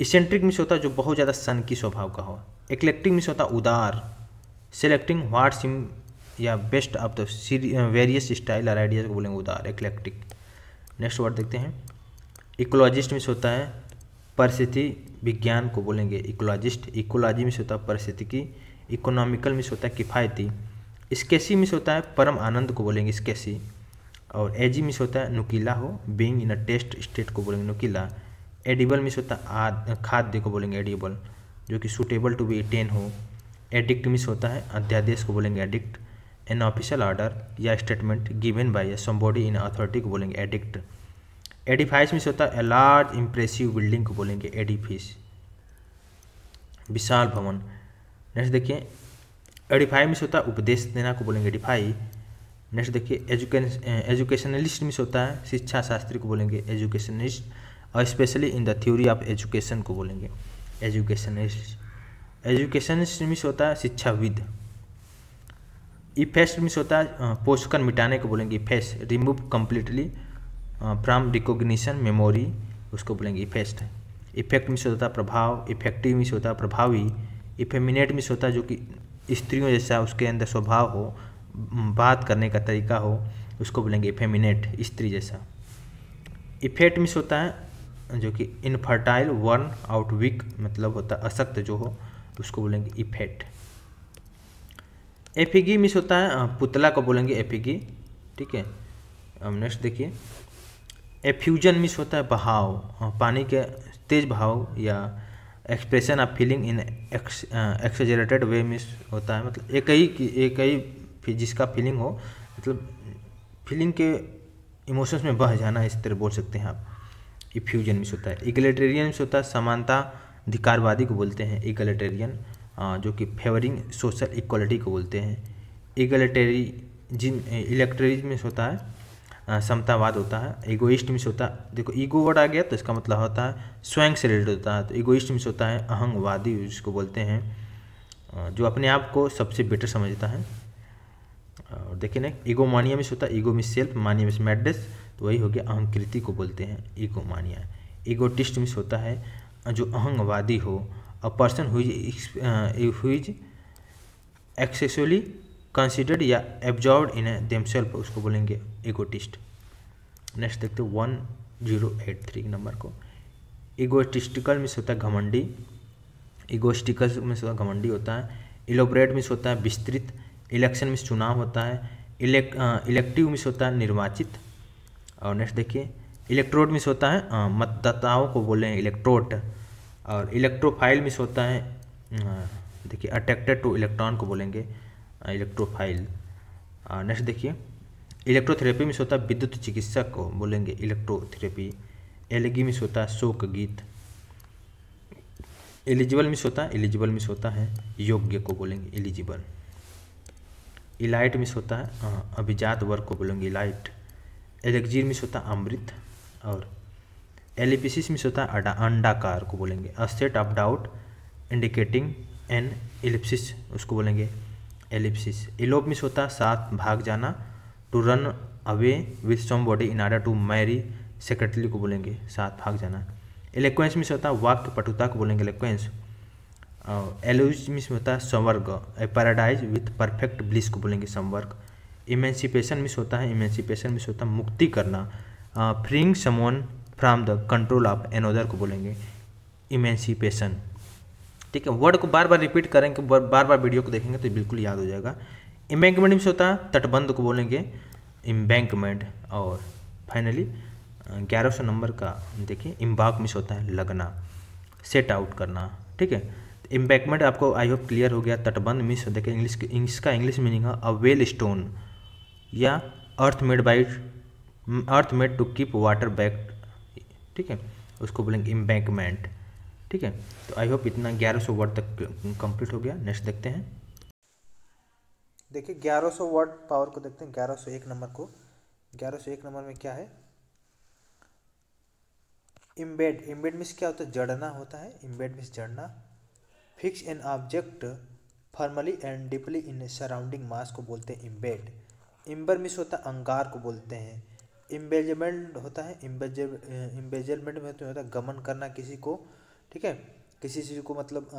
A: इसेंट्रिक मिस होता है जो बहुत ज़्यादा सन की स्वभाव का हो एक्लेक्टिक मिस होता उदार सेलेक्टिंग वाट सिम या best of the various style और आइडियाज़ को बोलेंगे उदार एक्लेक्टिक नेक्स्ट वर्ड देखते हैं इकोलॉजिस्ट मिस होता है परिस्थिति विज्ञान को बोलेंगे इकोलॉजिस्ट इकोलॉजी मिस होता है परिस्थितिकी इकोनॉमिकल मिस होता है किफ़ायती स्केसी मिस होता है परम आनंद को बोलेंगे स्केसी और एजी मिस होता है नुकीला हो बींग इन अ टेस्ट स्टेट को बोलेंगे नुकीला एडिबल मिस होता है खाद्य को बोलेंगे एडिबल जो कि सुटेबल टू बी टेन हो एडिक्ट मिस होता है अध्यादेश को बोलेंगे एडिक्ट एन ऑफिशियल ऑर्डर या statement given by a somebody in authority को बोलेंगे एडिक्ट एडिफाइस मिस होता है लार्ज इम्प्रेसिव बिल्डिंग को बोलेंगे एडिफिस विशाल भवन नेक्स्ट देखिए एडिफाई मिस होता है उपदेश देना को बोलेंगे एडिफाई नेक्स्ट देखिए एजुकेश एजुकेशनलिस्ट मिस होता है शिक्षा शास्त्री को बोलेंगे एजुकेशनिस्ट और specially in the theory of education को बोलेंगे एजुकेशनिस्ट एजुकेशनिस्ट मिस होता है शिक्षाविद इफेस्ट मिस होता है eh, पोस्टकन मिटाने को बोलेंगे efface remove completely from recognition memory उसको बोलेंगे इफेस्ट इफेक्ट मिस होता है प्रभाव इफेक्टिव मिस होता है प्रभावी इफेमिनेट मिस होता है जो कि स्त्रियों जैसा उसके अंदर स्वभाव हो बात करने का तरीका हो उसको बोलेंगे इफेमिनेट स्त्री जैसा इफेट मिस होता है जो कि इनफर्टाइल वर्न आउट वीक मतलब होता है असक्त जो हो उसको बोलेंगे इफेट एफिगी मिस होता है पुतला को बोलेंगे एफिगी ठीक है अब नेक्स्ट देखिए एफ्यूजन मिस होता है बहाव पानी के तेज बहाव या expression of feeling in exaggerated way means होता है मतलब एक ही एक ही फिर जिसका फीलिंग हो मतलब फीलिंग के इमोशंस में बह जाना इस तरह बोल सकते हैं आप इफ्यूजन मिस होता है से होता है समानता अधिकारवादी को बोलते हैं इगलेटेरियन जो कि फेवरिंग सोशल इक्वलिटी को बोलते हैं इगलेटेरी जिन से होता है समतावाद होता है ईगोइस्ट मिस होता है देखो ईगो वर्ड आ गया तो इसका मतलब होता है स्वयं से रिलेटेड होता है तो ईगोइस्ट मिस होता है अहंगवादी जिसको बोलते हैं जो अपने आप को सबसे बेटर समझता है और देखिए ना ईगोमानियमिस होता है ego means self mania means madness तो वही हो गया अहंकृति को बोलते हैं मानिया ईगोटिस्ट मिस होता है जो अहंगवादी हो a person who is who is excessively considered या एब्जॉर्ब इन सेल्फ उसको बोलेंगे ईगोटिस्ट नेक्स्ट देखते हो one zero eight three number को इगोस्टिस्टिकल मिस होता है घमंडी इगोस्टिकल मिस होता है घमंडी होता है इलोबरेट मिस होता है विस्तृत इलेक्शन में चुनाव होता है इलेक्ट इलेक्टिव मिस होता है निर्वाचित और नेक्स्ट देखिए इलेक्ट्रोड मिस होता है मतदाताओं को बोले हैं इलेक्ट्रोड और इलेक्ट्रोफाइल मिस होता है देखिए अट्रैक्टेड टू इलेक्ट्रॉन को बोलेंगे इलेक्ट्रोफाइल नेक्स्ट देखिए इलेक्ट्रोथेरेपी मिस होता है विद्युत चिकित्सक को बोलेंगे इलेक्ट्रोथेरेपी एलगी मिस होता है शोक गीत एलिजिबल मिस होता है एलिजिबल मिस होता है योग्य को बोलेंगे एलिजिबल इलाइट मिस होता है हाँ, अभिजात वर्ग को बोलेंगे इलाइट एलेक्जीर मिस होता है अमृत और एलिपिसिस मिस होता है अंडाकार को बोलेंगे a state of doubt indicating an ellipsis उसको बोलेंगे एलिप्सिस इलोप मिस होता है साथ भाग जाना to run away with some body in order to marry secretly को बोलेंगे साथ भाग जाना एलेक्वेंस मिस होता है वाक्य पटुता को बोलेंगे एलेक्वेंस एलोज मिस होता है संवर्ग a paradise with perfect bliss को बोलेंगे संवर्ग इमेंसिपेशन मिस होता है इमेंसिपेशन मिस होता है मुक्ति करना freeing someone from the control of another को बोलेंगे इमेंसिपेशन ठीक है वर्ड को बार बार रिपीट करेंगे बार बार वीडियो को देखेंगे तो बिल्कुल याद हो जाएगा इम्बैंकमेंट मिस होता है तटबंध को बोलेंगे इम्बैंकमेंट और फाइनली ग्यारह सौ नंबर का देखिए इम्बाक मिस होता है लगना सेट आउट करना ठीक है इम्बैकमेंट आपको आई होप क्लियर हो गया तटबंध मीन्स देखिए इंग्लिश इसका इंग्लिश मीनिंग है अ वेल स्टोन या earth made by earth made to keep water back ठीक है उसको बोलेंगे इम्बैंकमेंट ठीक है तो आई होप इतना ग्यारह सौ वर्ड तक कंप्लीट हो गया नेक्स्ट देखते हैं देखिए ग्यारह सौ वर्ड पावर को देखते हैं ग्यारह सौ एक नंबर को ग्यारह सौ एक नंबर में क्या है इम्बेड इम्बेड मिस क्या होता है जड़ना होता है इम्बेड मिस जड़ना fix an object formally and deeply in surrounding mass को बोलते हैं इम्बेड इम्बर मिस होता है अंगार को बोलते हैं इम्बेजमेंट होता है इम्बेजमेंट में तो होता है गमन करना किसी को ठीक है किसी चीज़ को मतलब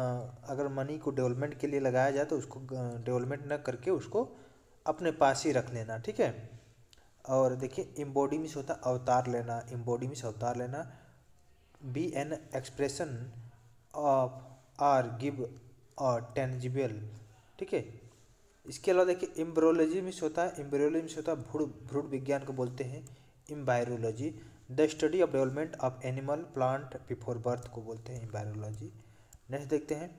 A: अगर मनी को डेवलपमेंट के लिए लगाया जाए तो उसको डेवलपमेंट न करके उसको अपने पास ही रख लेना ठीक है और देखिए इम्बॉडी मिस होता है अवतार लेना इम्बॉडी मिस अवतार लेना be an expression of or give और टेंजिबल ठीक है इसके अलावा देखिए एम्ब्रोलॉजी में होता है एम्ब्रोलॉजी में होता है भ्रूण भ्रूण विज्ञान को बोलते हैं embryology the study of development of animal plant before birth को बोलते हैं एम्बायरोलॉजी नेक्स्ट देखते हैं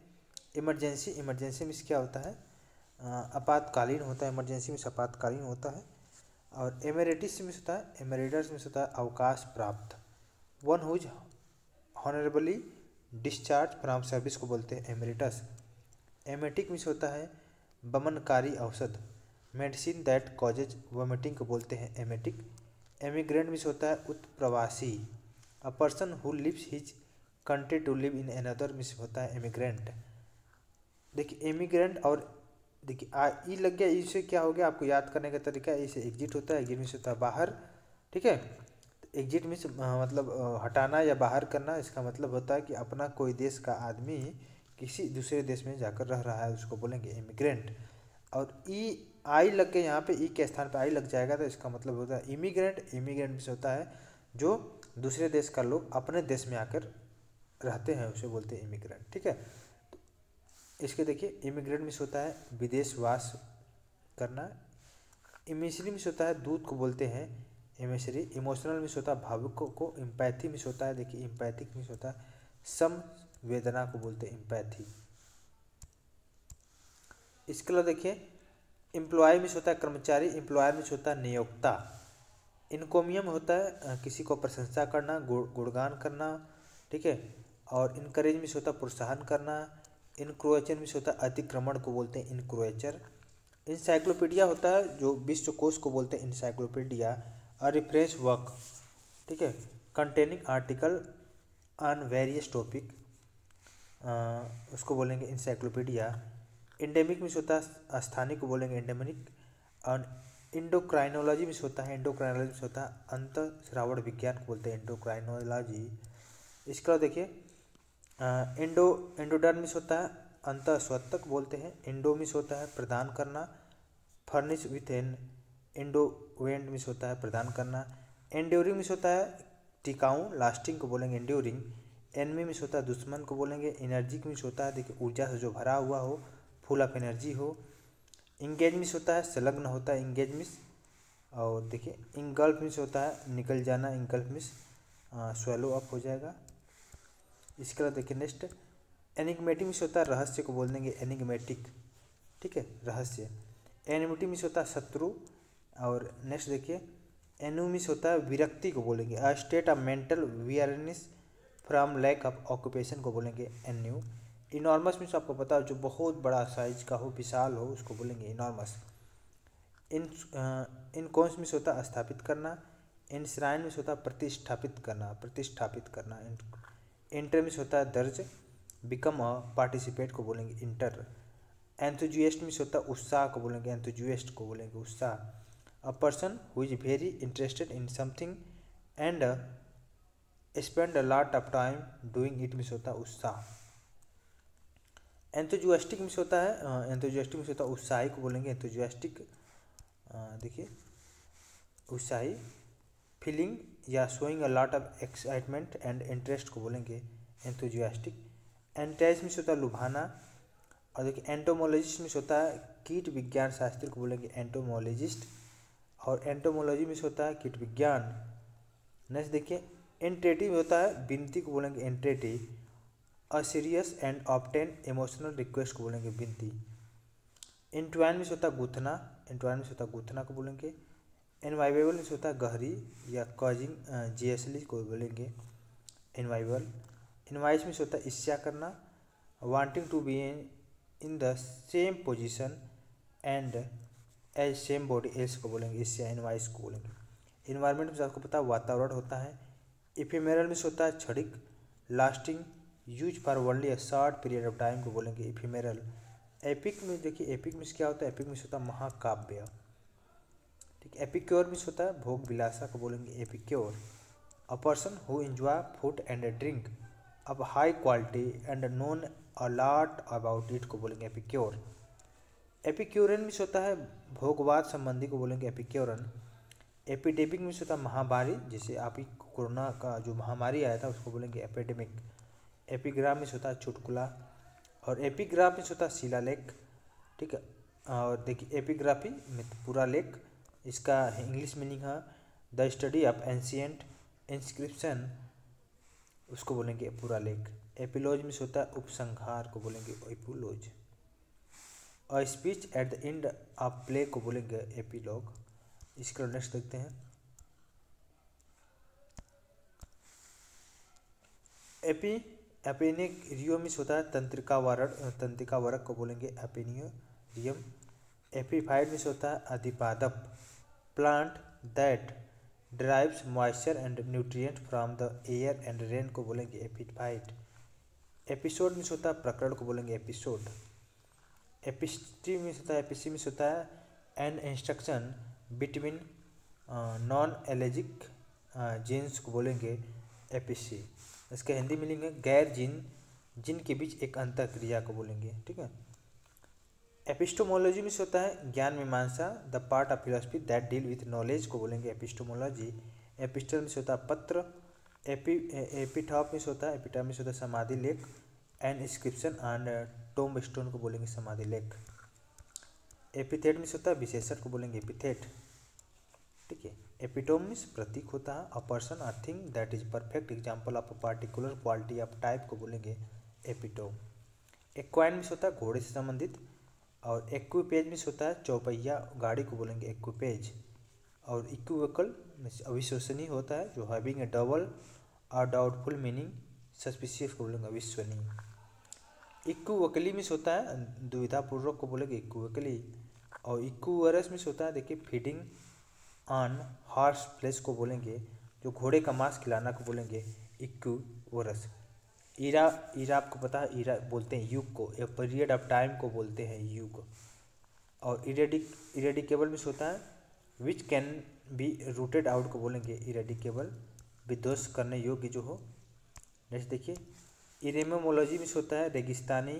A: इमरजेंसी इमरजेंसी में क्या होता है आपातकालीन होता है इमरजेंसी में आपातकालीन होता है और एमेरेटिस में होता है एमेरेटर्स में होता है अवकाश प्राप्त one who's honourably discharge from service को बोलते हैं एमरिटस एमेटिक मिस होता है बमनकारी औषध मेडिसिन दैट कॉजेज वोमिटिंग को बोलते हैं एमेटिक एमिग्रेंट मिस होता है उत्प्रवासी a person who leaves his country to live in another means होता है एमिग्रेंट देखिए एमिग्रेंट और देखिए आ ई लग गया इसे क्या हो गया आपको याद करने का तरीका इसे एग्जिट होता है एग्जिट मिस होता है बाहर ठीक है एग्जिट मीन्स मतलब हटाना या बाहर करना इसका मतलब होता है कि अपना कोई देश का आदमी किसी दूसरे देश में जाकर रह रहा है उसको बोलेंगे इमिग्रेंट और ई आई लग के यहाँ पे ई के स्थान पे आई लग जाएगा तो इसका मतलब होता है इमिग्रेंट इमिग्रेंट से होता है जो दूसरे देश का लोग अपने देश में आकर रहते हैं उसे बोलते हैं इमिग्रेंट ठीक है तो इसके देखिए इमिग्रेंट मिस होता है विदेशवास करना इमिश्री मिस होता है दूध को बोलते हैं एमेशरी इमोशनल मिस होता है भावुक को, को इम्पैथी मिस होता है देखिए इम्पैथिक मिस होता है सम वेदना को बोलते हैं इम्पैथी इसके अलावा देखिए इम्प्लॉय मिस होता है कर्मचारी इम्प्लॉय मिस होता है नियोक्ता इनकोमियम होता है किसी को प्रशंसा करना गुणगान करना ठीक है और इनकरेज मिस होता है प्रोत्साहन करना इनक्रोएचर मिस होता है अतिक्रमण को बोलते हैं इनक्रोएचर इंसाइक्लोपीडिया होता है जो विश्वकोश को बोलते हैं इंसाइक्लोपीडिया a वर्क ठीक है containing article on various topic उसको बोलेंगे इंसाइक्लोपीडिया इंडेमिक में होता है स्थानिक को बोलेंगे इंडेमिक और इंडोक्राइनोलॉजी में होता है इंडोक्राइनोलॉजी में होता है अंत श्रावण विज्ञान को बोलते हैं इंडोक्राइनोलॉजी इसके अलावा देखिए इंडो इंडोडर्मिस होता है अंत स्वतक बोलते हैं इंडोमिस होता है प्रदान करना furnish with an endowment means होता है प्रदान करना एंड्योरिंग मिस होता है टिकाऊ लास्टिंग को बोलेंगे एंड्योरिंग एनमी मिस होता है दुश्मन को बोलेंगे एनर्जिक मिस होता है देखिए ऊर्जा से जो भरा हुआ हो फुल ऑफ एनर्जी हो इंगेज मिस होता है संलग्न होता है इंगेज मिस और देखिए इंगल्फ मिस होता है निकल जाना इंगल्फ मिस स्वेलो अप हो जाएगा इसके बाद देखिए नेक्स्ट एनिगमेटिक मिस होता है रहस्य को बोल देंगे एनिगमेटिक ठीक है रहस्य एनिमिटी मिस होता है शत्रु और नेक्स्ट देखिए एनोमिस होता है विरक्ति को बोलेंगे a state of mental weariness from lack of occupation को बोलेंगे एन्यू इनॉर्मस मीन्स आपको पता है जो बहुत बड़ा साइज का हो विशाल हो उसको बोलेंगे इनॉर्मस इन इनकॉन्स मीन्स होता है स्थापित करना इंसराइन मीन्स होता है प्रतिष्ठापित करना प्रतिष्ठापित करना इंटर मीन्स होता है दर्ज बिकम अ पार्टिसिपेट को बोलेंगे इंटर एंथोजुएस्ट मीन्स होता है उत्साह को बोलेंगे एंथोजुएस्ट को बोलेंगे उत्साह a person who is very interested in something and uh, spend a lot of time doing it means होता है उत्साह एंथोजुएस्टिक मीन्स होता है एंथोजुएस्टिक मीन्स होता है उत्साही को बोलेंगे एंथोजुएस्टिक uh, देखिए उत्साही फीलिंग या showing a lot of excitement and interest को बोलेंगे एंथोजुएस्टिक एंटेज मीन्स होता है लुभाना और देखिए एंटोमोलॉजिस्ट से होता है कीट विज्ञान शास्त्री को बोलेंगे एंटोमोलॉजिस्ट और एंटोमोलॉजी में होता है कीट विज्ञान नेक्स्ट देखिए एंट्रेटी में होता है बिनती को बोलेंगे entreaty a serious and often emotional request को बोलेंगे बिनती इंटवाइन में होता है गुथना इंटवाइन में होता है गुथना को बोलेंगे एनवाइवेबल में होता है गहरी या कॉजिंग जीएसली e को बोलेंगे एनवाइबल इन्वाइस में होता है ईर्ष्या करना wanting to be in the same position and as somebody else को बोलेंगे इससे एन वाइस को बोलेंगे इन्वायरमेंट में आपको पता है वातावरण होता है इफीमेरल में होता है छड़िक lasting use for a short period of time को बोलेंगे इफीमेरल एपिक में देखिए एपिक में क्या होता है एपिक में होता है महाकाव्य ठीक है एपिक्योर में होता है भोग विलासा को बोलेंगे epicure a person who enjoy food and drink अब high quality and known a lot about it को बोलेंगे एपिक्योर एपिक्योरन में होता है भोगवाद संबंधी को बोलेंगे एपिक्योरन एपिडेमिक में होता है महामारी जैसे आप ही कोरोना का जो महामारी आया था उसको बोलेंगे एपिडेमिक एपिग्राम में होता है चुटकुला और एपिग्राफ में होता है शिलालेख ठीक है और देखिए एपिग्राफी में तो पूरा लेख इसका इंग्लिश मीनिंग है the study of ancient inscription उसको बोलेंगे पूरा लेख एपिलोज में होता है उपसंहार को बोलेंगे epilogue speech at the end of play को बोलेंगे एपीलॉग इसका नेक्स्ट देखते हैं एपी एपेनिक रियोमिस होता है तंत्रिका वारक तंत्रिका वरक को बोलेंगे एपेनियो रियम एपीफाइड मिस होता है अधिपादप plant that drives moisture and nutrient from the air and rain को बोलेंगे एपीफाइड एपिसोड में होता है प्रकरण को बोलेंगे एपिसोड एपिस्टीमिस होता है एपिस्टीमिस होता है an instruction between non allelic genes को बोलेंगे एपिसी इसका हिंदी मीनिंग है गैर जीन जिन के बीच एक अंतर क्रिया को बोलेंगे ठीक है एपिस्टोमोलॉजी में से होता है ज्ञान मीमांसा the part of philosophy that deal with knowledge को बोलेंगे एपिस्टोमोलॉजी एपिस्टल में से होता है पत्र एपी एपिटॉप में से होता है एपिटॉप में से होता है समाधि लेख and inscription and tomb stone को बोलेंगे समाधि लेख एपिथेट मिस होता है विशेषण को बोलेंगे एपिथेट ठीक है एपिटोम मिस प्रतीक होता है a person a thing that is perfect example of a particular quality of type को बोलेंगे एपिटोम एक्वाइन मिस होता है घोड़े से संबंधित और एक्विपेज मिस होता है चौपहिया गाड़ी को बोलेंगे एक्विपेज और इक्यूवकल मिस अविश्वसनीय होता है जो हैविंग ए डबल और डाउटफुल मीनिंग सस्पिशियस को बोलेंगे अविश्वसनीय इक्वकली मिस होता है दुविधापूर्वक को बोलेंगे इक्वकली और इक्वरस मिस होता है देखिए फीडिंग ऑन हॉर्स प्लेस को बोलेंगे जो घोड़े का मांस खिलाना को बोलेंगे इक्वरस इरा इरा आपको पता है इरा बोलते हैं युग को या पीरियड ऑफ टाइम को बोलते हैं युग और इरेडिक इरेडिकेबल मिस होता है which can be rooted out को बोलेंगे इरेडिकेबल विध्वस्त करने योग्य जो हो नेक्स्ट देखिए इरेमोमोलॉजी में होता है रेगिस्तानी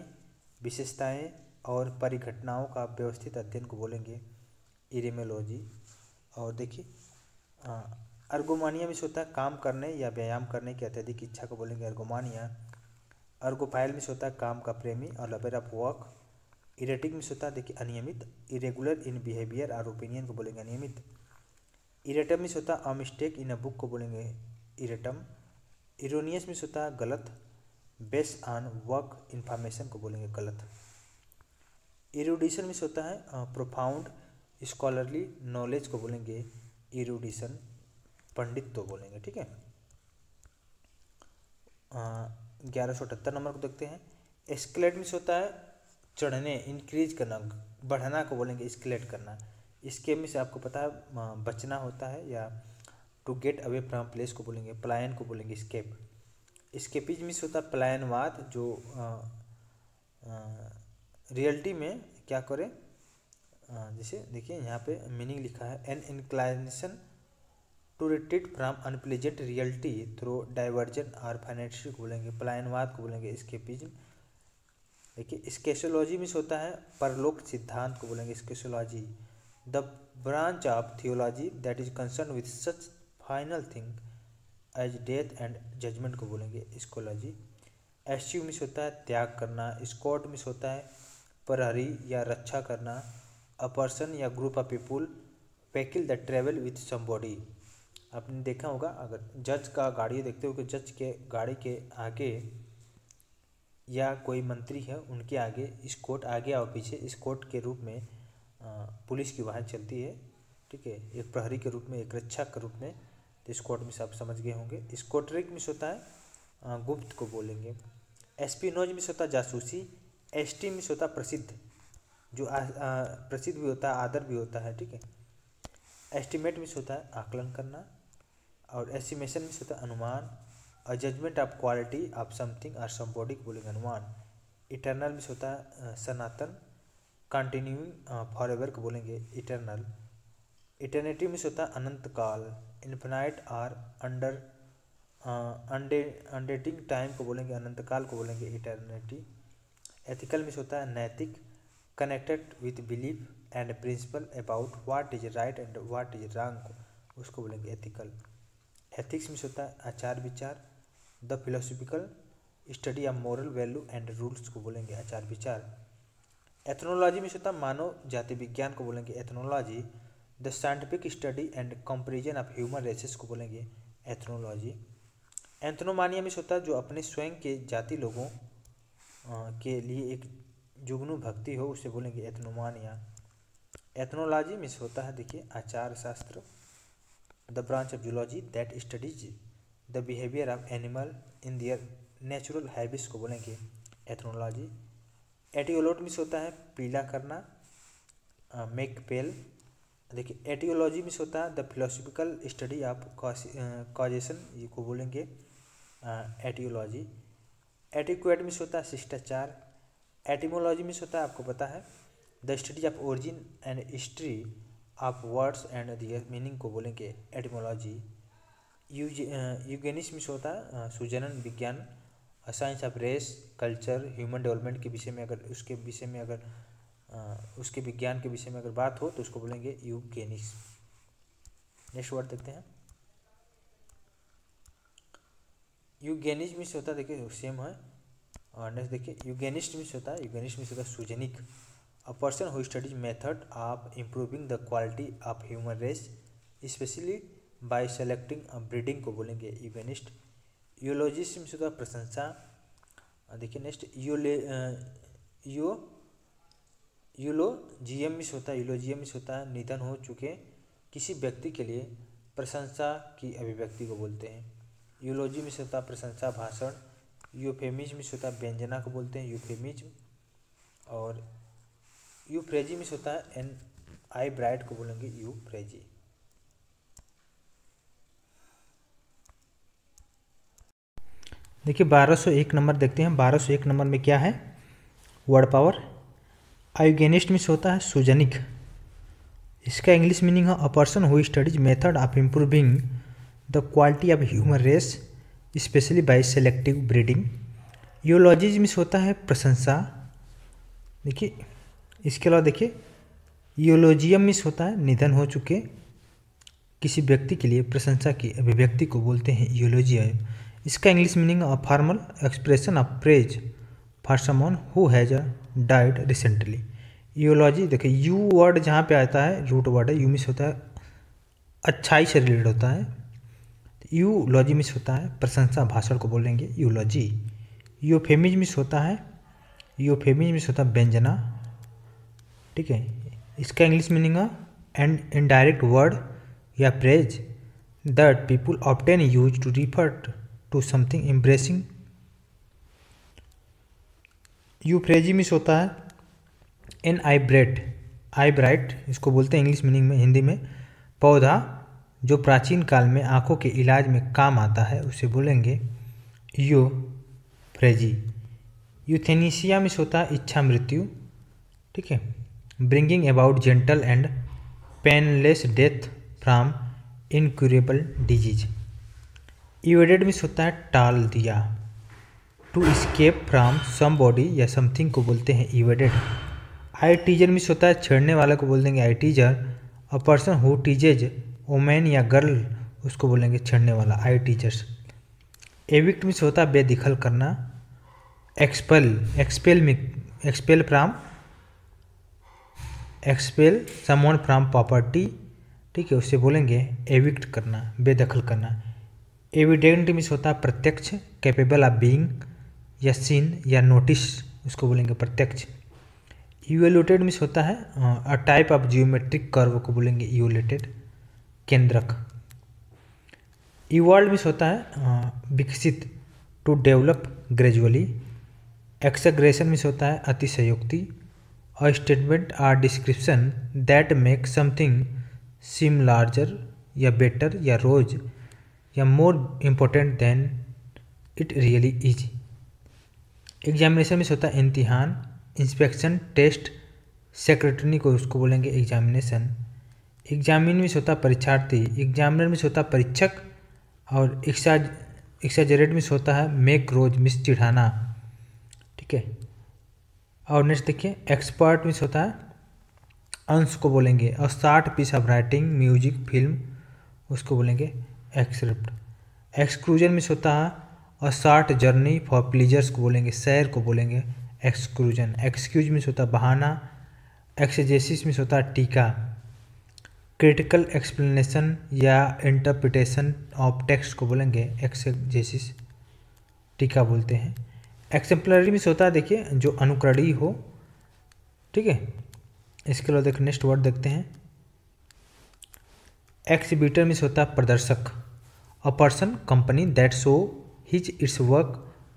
A: विशेषताएं और परिघटनाओं का व्यवस्थित अध्ययन को बोलेंगे इरेमोलॉजी और देखिए अर्गोमानिया में होता है काम करने या व्यायाम करने की अत्यधिक इच्छा को बोलेंगे अर्गोमानिया अर्गोफाइल में होता है काम का प्रेमी और लबेर ऑफ वर्क इरेटिक में होता है देखिए अनियमित इरेगुलर इन बिहेवियर और ओपिनियन को बोलेंगे अनियमित इरेटम में होता है अमिस्टेक इन अ बुक को बोलेंगे इरेटम इरोनियस में होता है गलत बेस्ड ऑन वर्क इंफॉर्मेशन को बोलेंगे गलत इरोडिशन मिस होता है प्रोफाउंड स्कॉलरली नॉलेज को बोलेंगे इरोडिशन पंडित तो बोलेंगे ठीक है ग्यारह सौ अठहत्तर नंबर को देखते हैं स्केलेट मिस होता है चढ़ने इंक्रीज करना बढ़ना को बोलेंगे स्केलेट करना इसके में से आपको पता है बचना होता है या to get away from place को बोलेंगे प्लायन को बोलेंगे स्केप स्केपिज मिस होता है प्लानवाद जो रियलिटी में क्या करें जैसे देखिए यहाँ पे मीनिंग लिखा है an inclination to retreat from unpleasant reality through diversion और फाइनेंशियल को बोलेंगे पलायनवाद को बोलेंगे इसकेपिज्म देखिए स्केशोलॉजी मिस होता है परलोक सिद्धांत को बोलेंगे eschatology the branch of theology that is concern with such final thing as death and judgement को बोलेंगे स्कोलॉजी एस्यू मिस होता है त्याग करना स्कॉट मिस होता है प्रहरी या रक्षा करना अ पर्सन या ग्रुप ऑफ पीपुल पैकिल the travel with some somebody आपने देखा होगा अगर जज का गाड़ी देखते हो कि जज के गाड़ी के आगे या कोई मंत्री है उनके आगे स्कोट आगे और पीछे स्कोट के रूप में पुलिस की वाहन चलती है ठीक है एक प्रहरी के रूप में एक रक्षा के रूप में तो स्कॉट मिस आप समझ गए होंगे स्कॉटरिक मिस होता है गुप्त को बोलेंगे एस्पिनोज मिस होता है जासूसी एस्टी मिस होता प्रसिद्ध जो प्रसिद्ध भी होता है आदर भी होता है ठीक है एस्टिमेट मिस होता है आकलन करना और एस्टिमेशन मिस होता है अनुमान और judgement of quality of something और समबॉडी को बोलेंगे अनुमान इटर्नल मिस होता है सनातन कंटिन्यूइंग फॉर एवर को बोलेंगे इटर्नल इटर्निटी में होता है अनंत काल infinite or under unending time को बोलेंगे अनंत काल को बोलेंगे इटर्निटी एथिकल में होता है नैतिक connected with belief and principle about what is right and what is wrong उसको बोलेंगे एथिकल एथिक्स में होता है आचार विचार the philosophical study of moral value and rules को बोलेंगे आचार विचार एथनोलॉजी में होता है मानव जाति विज्ञान को बोलेंगे ethnology the scientific study and comparison of human races को बोलेंगे एथनोलॉजी एंथनोमानिया में होता है जो अपने स्वयं के जाति लोगों के लिए एक जुगनू भक्ति हो उसे बोलेंगे एथनोमानिया एथनोलॉजी में होता है देखिए आचार शास्त्र the branch of zoology that studies the behaviour of animal in their natural habits को बोलेंगे एथनोलॉजी एटियोलोट में होता है पीला करना मेक पेल देखिए एटियोलॉजी में से होता है the philosophical study of causation ये को बोलेंगे एटियोलॉजी एटिक्वेट में से होता है शिष्टाचार एटिमोलॉजी में से होता है आपको पता है the study of origin and history of words and their meaning को बोलेंगे एटिमोलॉजी यूगेनिस में से होता है सुजनन विज्ञान science of race culture human development के विषय में अगर उसके विषय में अगर उसके विज्ञान के विषय में अगर बात हो तो उसको बोलेंगे यूगेनिक्स नेक्स्ट वर्ड देखते हैं यूगेनिज मिस होता है देखिए सेम है और नेक्स्ट देखिए यूगेनिस्ट मिस होता है यूगेनिस्ट मिस होता है सुजेनिक a person who studies method of improving the quality of human race specially by selecting breeding को बोलेंगे यूगेनिस्ट यूलॉजिस्ट मिस होता है प्रशंसा देखिए नेक्स्ट यूले यू यूलो यूलोजियमिस होता है यूलोजियमिस होता है निधन हो चुके किसी व्यक्ति के लिए प्रशंसा की अभिव्यक्ति को बोलते हैं में होता प्रशंसा भाषण में होता व्यंजना को बोलते हैं यूफेमिज और यूफ्रेजिमिस होता है एन आई ब्राइट को बोलेंगे यूफ्रेजी देखिए 1201 नंबर देखते हैं 1201 नंबर में क्या है वर्ड पावर आयोगेनिस्ट मीन्स होता है सुजनिक इसका इंग्लिश मीनिंग है a person who studies method of improving the quality of human race specially by selective breeding eulogies means होता है प्रशंसा देखिए इसके अलावा देखिए योलॉजियम मीन्स होता है निधन हो चुके किसी व्यक्ति के लिए प्रशंसा की अभिव्यक्ति को बोलते हैं योलॉजिया इसका English meaning a formal expression of praise for someone who has a died recently eulogy देखिए यू वर्ड जहाँ पे आता है रूट वर्ड है यू मिस होता है अच्छाई से रिलेटेड होता है यू लॉजी मिस होता है प्रशंसा भाषण को बोलेंगे यूलॉजी यूफेमिज मिस होता है यूफेमिज मिस होता है व्यंजना ठीक है इसका English meaning and indirect word या phrase that people often use to refer to something embarrassing euphemism means होता है एन आईब्रेट आईब्राइट इसको बोलते हैं इंग्लिश मीनिंग में हिंदी में पौधा जो प्राचीन काल में आँखों के इलाज में काम आता है उसे बोलेंगे यो फ्रेजी यूथेनीसिया में होता है इच्छा मृत्यु ठीक है bringing about gentle and painless death from incurable disease evaded में होता है टाल दिया to escape from somebody या समथिंग को बोलते हैं इवेडेड आई टीजर मिस होता है छेड़ने वाले को बोल देंगे eve teaser a person who teases women या गर्ल उसको बोलेंगे छेड़ने वाला आई टीचर्स एविक्ट मिस होता है बेदिखल करना expel expel expel from expel someone from property ठीक है उससे बोलेंगे एविक्ट करना बेदखल करना एविडेंट मिस होता है प्रत्यक्ष कैपेबल ऑफ बींग या सीन या नोटिस उसको बोलेंगे प्रत्यक्ष यूएलोटेड मिस होता है a type of geometric curve को बोलेंगे यूलेटेड केंद्रक इवॉल्व मिस होता है विकसित to develop gradually exaggeration means होता है अतिशयोक्ति a statement or description that make something seem larger या बेटर या रोज या more important than it really is examination में होता है इम्तिहान इंस्पेक्शन टेस्ट सेक्रेटरी को उसको बोलेंगे एग्जामिनेशन एग्जामिन में होता परीक्षार्थी एग्जामिनर में होता परीक्षक और एक्साजरेट में होता है मेक रोज मिस चिढ़ाना ठीक है और नेक्स्ट देखिए एक्सपर्ट में होता है अंश को बोलेंगे और साठ piece of writing music film उसको बोलेंगे एक्सरप्ट एक्सक्लूजन में होता है और शार्ट जर्नी फॉर प्लीजर्स को बोलेंगे सैर को बोलेंगे एक्सक्लूजन एक्सक्यूज मीन्स होता बहाना एक्सजेसिस मीन्स होता टीका क्रिटिकल एक्सप्लेनेशन या इंटरप्रिटेशन ऑफ टेक्स्ट को बोलेंगे एक्सजेसिस टीका बोलते हैं एक्सम्पलरी मीन्स होता है देखिए जो अनुकरणीय हो ठीक है इसके अलावा देख नेक्स्ट वर्ड देखते हैं एक्सिबिटर मीन्स होता है प्रदर्शक a person company that show his its work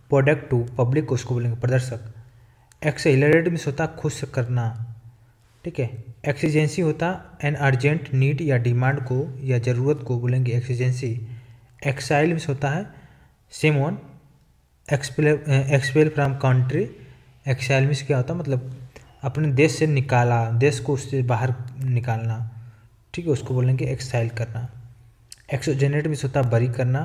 A: product to public को उसको बोलेंगे प्रदर्शक एक्सेलरेट में होता खुश करना ठीक है एक्सीजेंसी होता एन अर्जेंट नीड या डिमांड को या ज़रूरत को बोलेंगे एक्सीजेंसी एक्साइल में होता है same on expel from country exile में क्या होता मतलब अपने देश से निकाला देश को उससे बाहर निकालना ठीक है उसको बोलेंगे एक्साइल करना एक्सोजेनेट में होता बरी करना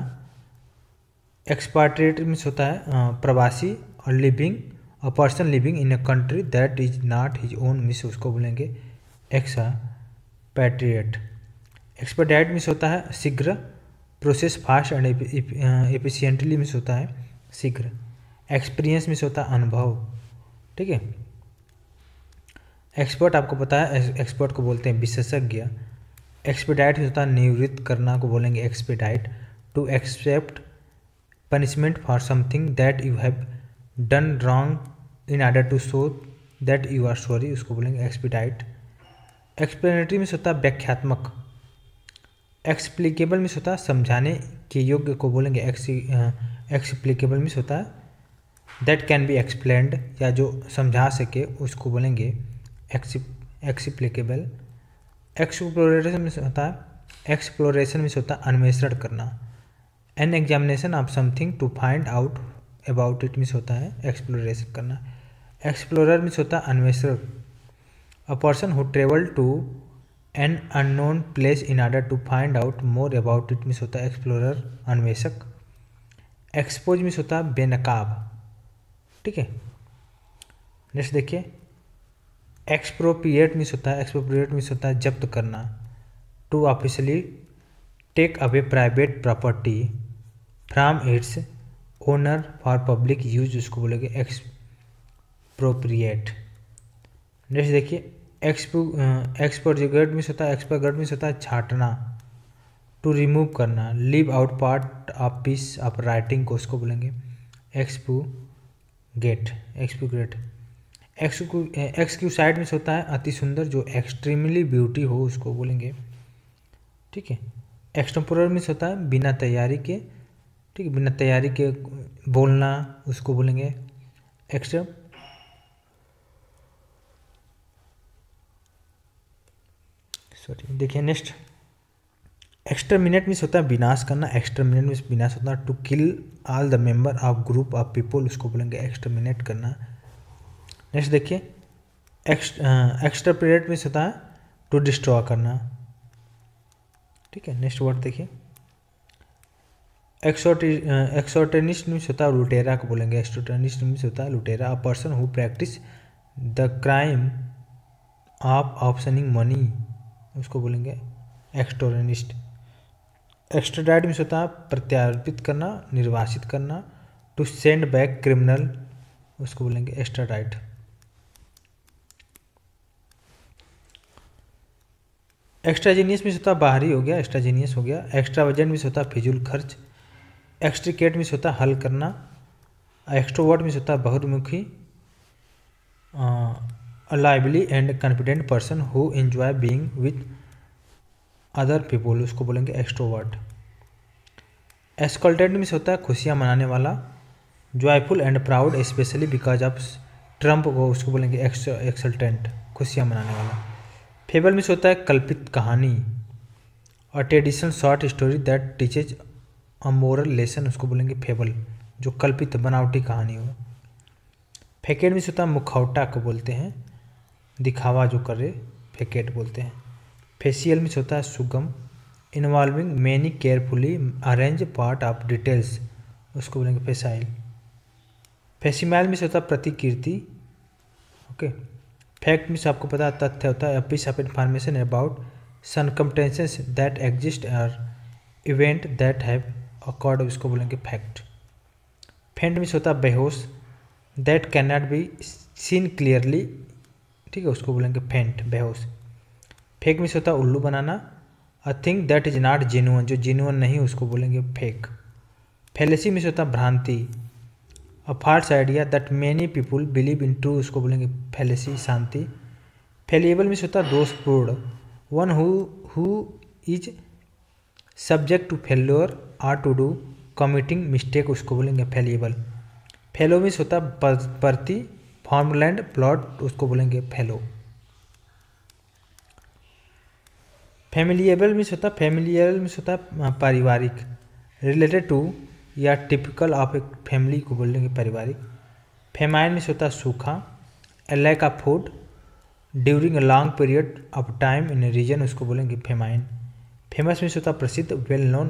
A: एक्सपाट्रेट मीन्स होता है प्रवासी और living a person living in a country that is not his own means उसको बोलेंगे एक्सा पैट्रिएट एक्सपाट्रिएट मीन्स होता है शीघ्र process fast and efficiently means होता है शीघ्र एक्सपीरियंस मीन्स होता है अनुभव ठीक है एक्सपर्ट आपको पता है एक्सपर्ट को बोलते हैं विशेषज्ञ एक्सपेडाइट होता है निवृत्त करना को बोलेंगे expedite to accept punishment for something that you have done wrong in order to show that you are sorry उसको बोलेंगे एक्सपीडाइट एक्सप्लेनेटरी में होता व्याख्यात्मक एक्सप्लीकेबल में होता है समझाने के योग्य को बोलेंगे एक्सप्लीकेबल में होता है दैट कैन बी एक्सप्लेंड या जो समझा सके उसको बोलेंगे एक्सप्लीकेबल एक्सप्लोरेशन में होता है एक्सप्लोरेशन में होता है अन्वेषण करना an examination of something to find out about it means होता है एक्सप्लोरेशन करना एक्सप्लोरर मीन्स होता है अन्वेषक a person who travel to an unknown place in order to find out more about it means होता है एक्सप्लोरर अन्वेषक एक्सपोज मीन्स होता है बेनकाब ठीक है नेक्स्ट देखिए एक्सप्रोप्रिएट मीन्स होता है एक्सप्रोप्रिएट मीन्स होता है जब्त करना to officially take away private property from its owner for public use उसको बोलेंगे एक्सप्रोप्रिएट नेक्स्ट देखिए एक्सपो एक्सपोर्ट मीन्स होता है एक्सपोर्ट मीन्स होता है छाटना टू रिमूव करना leave out part of piece of writing को उसको बोलेंगे एक्सपो गेट एक्सपू गेट क्यू साइड में से होता है अति सुंदर जो एक्सट्रीमली ब्यूटी हो उसको बोलेंगे ठीक है एक्सटम्पोर से होता है बिना तैयारी के ठीक है बिना तैयारी के बोलना उसको बोलेंगे एक्स्ट्रा सॉरी देखिए नेक्स्ट एक्स्ट्रा मिनट मीन्स होता है विनाश करना एक्स्ट्रा मिनट मीन्स विनाश होता है to kill all the member of group of people उसको बोलेंगे एक्स्ट्रा मिनट करना नेक्स्ट देखिए एक्स्ट्रा पीरियड मीन्स होता है टू डिस्ट्रॉय करना ठीक है नेक्स्ट वर्ड देखिए एक्सोटेनिस्ट मीन्स होता है लुटेरा को बोलेंगे एक्सोटेनिस्ट मीन्स होता है लुटेरा a person who practise the crime of obtaining money उसको बोलेंगे एक्सटोरेनिस्ट एक्स्ट्राडाइट मीन्स होता है प्रत्यार्पित करना निर्वासित करना टू सेंड बैक क्रिमिनल उसको बोलेंगे एक्स्ट्राडाइट एक्स्ट्राजीनियस मीन्स होता है बाहरी हो गया एक्स्ट्राजीनियस हो गया एक्स्ट्रा वजन मीन्स होता है फिजूल खर्च एक्सट्रिकेट मीन्स होता है हल करना एक्सट्रोवर्ट मीन्स होता है बहुमुखी lively and confident person who enjoy being with other people उसको बोलेंगे एक्सट्रोवर्ट में मीन्स होता है खुशियाँ मनाने वाला joyful and proud specially because of triumph को उसको बोलेंगे एक्सल्टेंट खुशियाँ मनाने वाला फेबल मीन्स होता है कल्पित कहानी और traditional short story that teaches a moral lesson उसको बोलेंगे फेबल जो कल्पित बनावटी कहानी हो फेकेट में होता है मुखौटा को बोलते हैं दिखावा जो करे फेकेट बोलते हैं फेसियल में होता है सुगम involving many carefully arrange part of details उसको बोलेंगे फेसाइल फेसिमाइल में होता है प्रतिकीर्ति ओके फैक्ट में से आपको पता तथ्य होता है a piece of information about circumstances that exist or event that have occurred इसको बोलेंगे फैक्ट फेंट मीन्स होता है बेहोश that can not be seen clearly ठीक है उसको बोलेंगे फेंट बेहोश फेक मीन्स होता है उल्लू बनाना a think that is not genuine जो जेनुअन नहीं उसको बोलेंगे फेक फेलेसी मीन्स होता है भ्रांति a false idea that many people believe in true उसको बोलेंगे फेलेसी शांति फेलिएबल मीन्स होता है दोषपूर्ण one who is subject to failure or to do committing mistake उसको बोलेंगे फेलिएबल फेलो मिस होता प्रति फॉर्मलैंड प्लॉट उसको बोलेंगे फेलो फैमिलिएबल मिस होता फैमिलियल मिस होता पारिवारिक रिलेटेड टू या टिपिकल ऑफ एक फैमिली को बोलेंगे पारिवारिक फेमाइन मिस होता सूखा a lack of food during a long period of time in a region उसको बोलेंगे फेमाइन फेमस मीन्स होता है प्रसिद्ध वेल नोन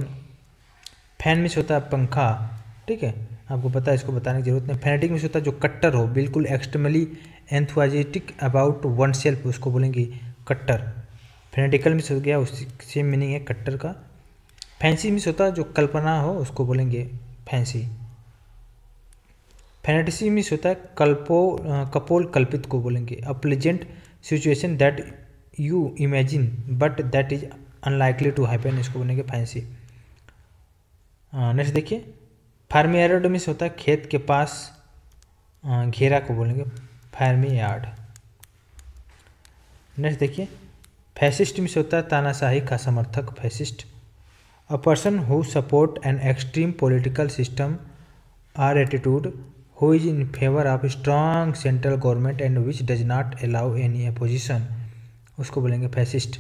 A: फैन मीन्स होता है पंखा ठीक है आपको पता है इसको बताने की जरूरत नहीं फैनेटिक मीन्स होता है जो कट्टर हो बिल्कुल extremely enthusiastic about oneself उसको बोलेंगे कट्टर फेनेटिकल मीन्स हो गया उसकी सेम मीनिंग है कट्टर का फैंसी मीन्स होता है जो कल्पना हो उसको बोलेंगे फैंसी फैनेटिसी मीन्स होता है कल्पो कपोल कल्पित को बोलेंगे a pleasant situation that you imagine but that is unlikely to happen इसको बोलेंगे फैंसी नेक्स्ट देखिए फार्मी यार्ड मिस होता है खेत के पास घेरा को बोलेंगे फार्मी यार्ड नेक्स्ट देखिए फैसिस्ट मिस होता है तानाशाही का समर्थक fascist a person who support an extreme political system or attitude who is in favour of strong central government and which does not allow any opposition उसको बोलेंगे fascist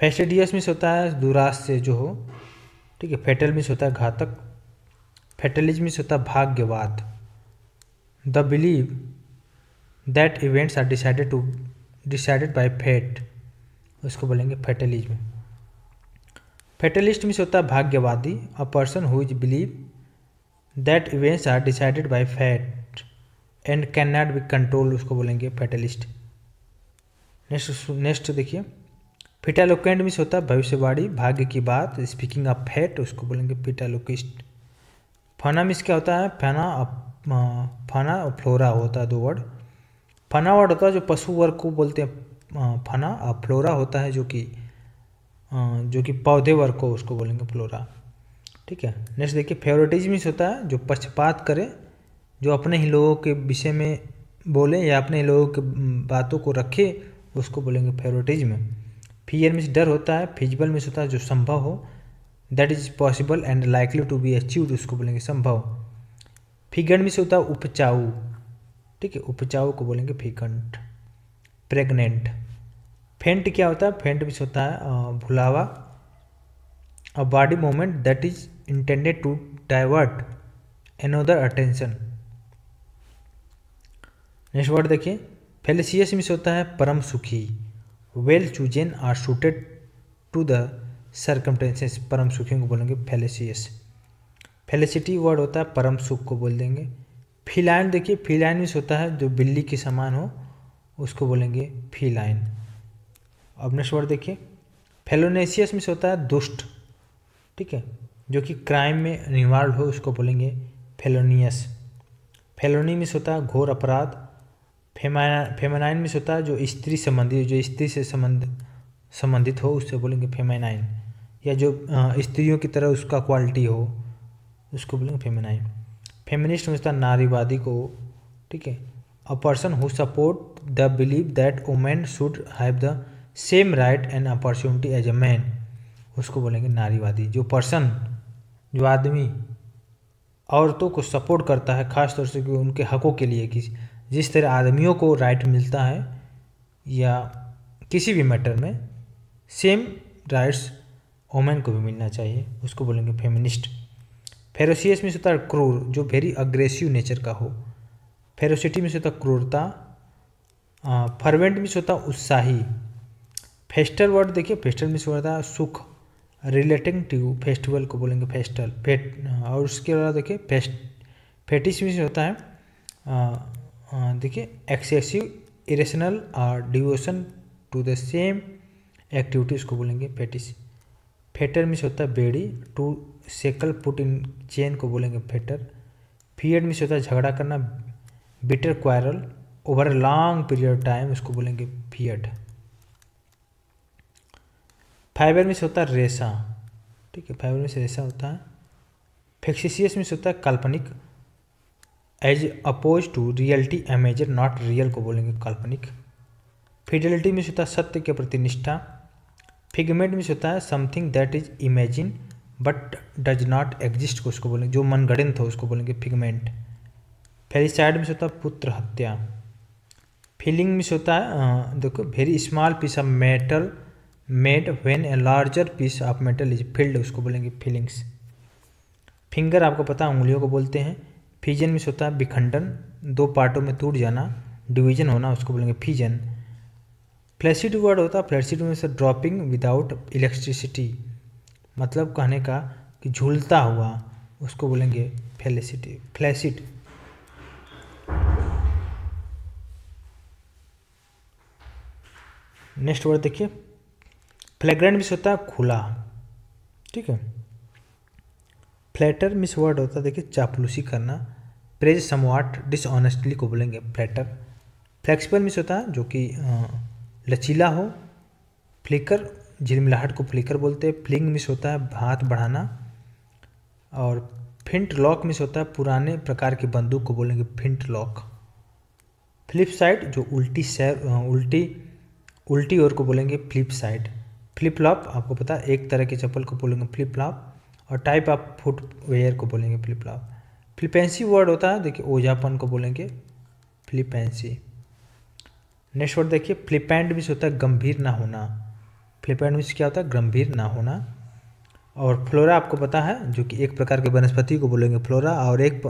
A: फैसेडियस miss होता है दुरास से जो हो ठीक है फेटल मिस होता है घातक फेटलिज मिस होता है भाग्यवाद the believe that events are decided to decided by fate उसको बोलेंगे फेटलिज्म फेटलिस्ट मिस होता है भाग्यवादी a person who is believe that events are decided by fate and can not be control उसको बोलेंगे फेटलिस्ट नेक्स्ट नेक्स्ट देखिए फिटालोकेंट means होता है भविष्यवाणी भाग्य की बात स्पीकिंग ऑफ फैट उसको बोलेंगे पिटालोकिस्ट फना मीन्स क्या होता है फना फना और फ्लोरा होता है दो वर्ड फना वर्ड होता है जो पशु वर्ग को बोलते हैं फना और फ्लोरा होता है जो कि जो कि पौधे वर्ग को उसको बोलेंगे फ्लोरा ठीक है नेक्स्ट देखिए फेवरेटिज मीन्स होता है जो पक्षपात करे जो अपने ही लोगों के विषय में बोले या अपने ही लोगों के बातों को रखे उसको बोलेंगे फेवरेटिज में फियर मीन्स डर होता है फिजिबल मीन्स होता है जो संभव हो that is possible and likely to be achieved उसको बोलेंगे संभव फिगंड मीन्स होता है उपचाऊ ठीक है उपचाऊ को बोलेंगे फिकंट प्रेग्नेंट फेंट क्या होता है फेंट मीन्स होता है भुलावा a body movement that is intended to divert another attention next word देखिए फेलिसियस मीन्स होता है परम सुखी well chosen or suited to the circumstances परम सुखियों को बोलेंगे फेलेसियस फेलेसिटी वर्ड होता है परम सुख को बोल देंगे फिलाइन देखिए फिलाइन मीस होता है जो बिल्ली के समान हो उसको बोलेंगे फिलाइन अब नेक्स्ट वर्ड देखिए फेलोनेसियस मीस होता है दुष्ट ठीक है जो कि क्राइम में इन्वॉल्व हो उसको बोलेंगे फेलोनियस फेलोनी मीस होता है घोर अपराध फेमाना फेमानाइन में से होता है जो स्त्री संबंधित जो स्त्री से संबंध संबंधित हो उससे बोलेंगे फेमानाइन या जो स्त्रियों की तरह उसका क्वालिटी हो उसको बोलेंगे फेमानाइन फेमिनिस्ट में होता नारीवादी को ठीक है a person who support the believe that women should have the same right and opportunity as a man उसको बोलेंगे नारीवादी जो पर्सन जो आदमी औरतों को सपोर्ट करता है ख़ासतौर से कि उनके हकों के लिए किसी जिस तरह आदमियों को राइट मिलता है या किसी भी मैटर में सेम राइट्स वोमेन को भी मिलना चाहिए उसको बोलेंगे फेमिनिस्ट फेरोसियस में होता है क्रूर जो वेरी अग्रेसिव नेचर का हो फेरोसिटी में होता क्रूरता फर्वेंट में होता उत्साही फेस्टल वर्ड देखिए फेस्टल में होता सुख रिलेटिंग टू फेस्टिवल को बोलेंगे फेस्टल फेट और उसके अलावा देखिए फेस्ट फेटिस में से होता है देखिए एक्सेसिव इरेशनल और devotion to the same activities को बोलेंगे फेटिस फेटर मीन्स होता है बेड़ी to shackle put in chain को बोलेंगे फेटर फीएड मीन्स होता है झगड़ा करना bitter quarrel over long period of time उसको बोलेंगे फीएड फाइबर मीन्स होता है रेशा ठीक है फाइबर मीन्स रेशा होता है फेक्सीसियस मीन्स होता है काल्पनिक as opposed to reality imaginary not real को बोलेंगे काल्पनिक फिडेलिटी में होता है सत्य के प्रति निष्ठा फिगमेंट में होता है something that is imagine but does not exist को उसको बोलेंगे जो मनगणित हो उसको बोलेंगे फिगमेंट फेरिसाइड में होता है पुत्र हत्या फीलिंग में होता है देखो very small piece of metal made when a larger piece of metal is filed उसको बोलेंगे फीलिंग्स फिंगर आपको पता है उंगलियों को बोलते हैं फीजन में होता है विखंडन दो पार्टों में टूट जाना डिवीजन होना उसको बोलेंगे फीजन फ्लैसिड वर्ड होता है फ्लैसिड में से ड्रॉपिंग विदाउट इलेक्ट्रिसिटी मतलब कहने का कि झूलता हुआ उसको बोलेंगे फ्लैसिटी फ्लैसिड नेक्स्ट वर्ड देखिए फ्लैग्रेंट मिस होता है खुला ठीक है फ्लैटर मिस वर्ड होता है देखिए चापलूसी करना प्रेज समवाट डिसऑनेस्टली को बोलेंगे फ्लैटर फ्लैक्सीबल मिस होता है जो कि लचीला हो फ्लिकर झिलमिलाहट को फ्लिकर बोलते हैं फ्लिंग मिस होता है हाथ बढ़ाना और फिंट लॉक मिस होता है पुराने प्रकार की बंदूक को बोलेंगे फिंट लॉक फ्लिप साइड जो उल्टी सैर उल्टी उल्टी ओर को बोलेंगे फ्लिप साइड फ्लिप लॉक आपको पता है एक तरह की चप्पल को बोलेंगे फ्लिप लॉप और टाइप ऑफ फुटवेयर को बोलेंगे फ्लिप लॉप फ्लिपेंसी वर्ड होता है देखिए ओझापन को बोलेंगे फ्लिपेंसी नेक्स्ट वर्ड देखिए फ्लिपेंट मीन्स होता है गंभीर ना होना फ्लिपेंट मीन्स क्या होता है गंभीर ना होना और फ्लोरा आपको पता है जो कि एक प्रकार के वनस्पति को बोलेंगे फ्लोरा और एक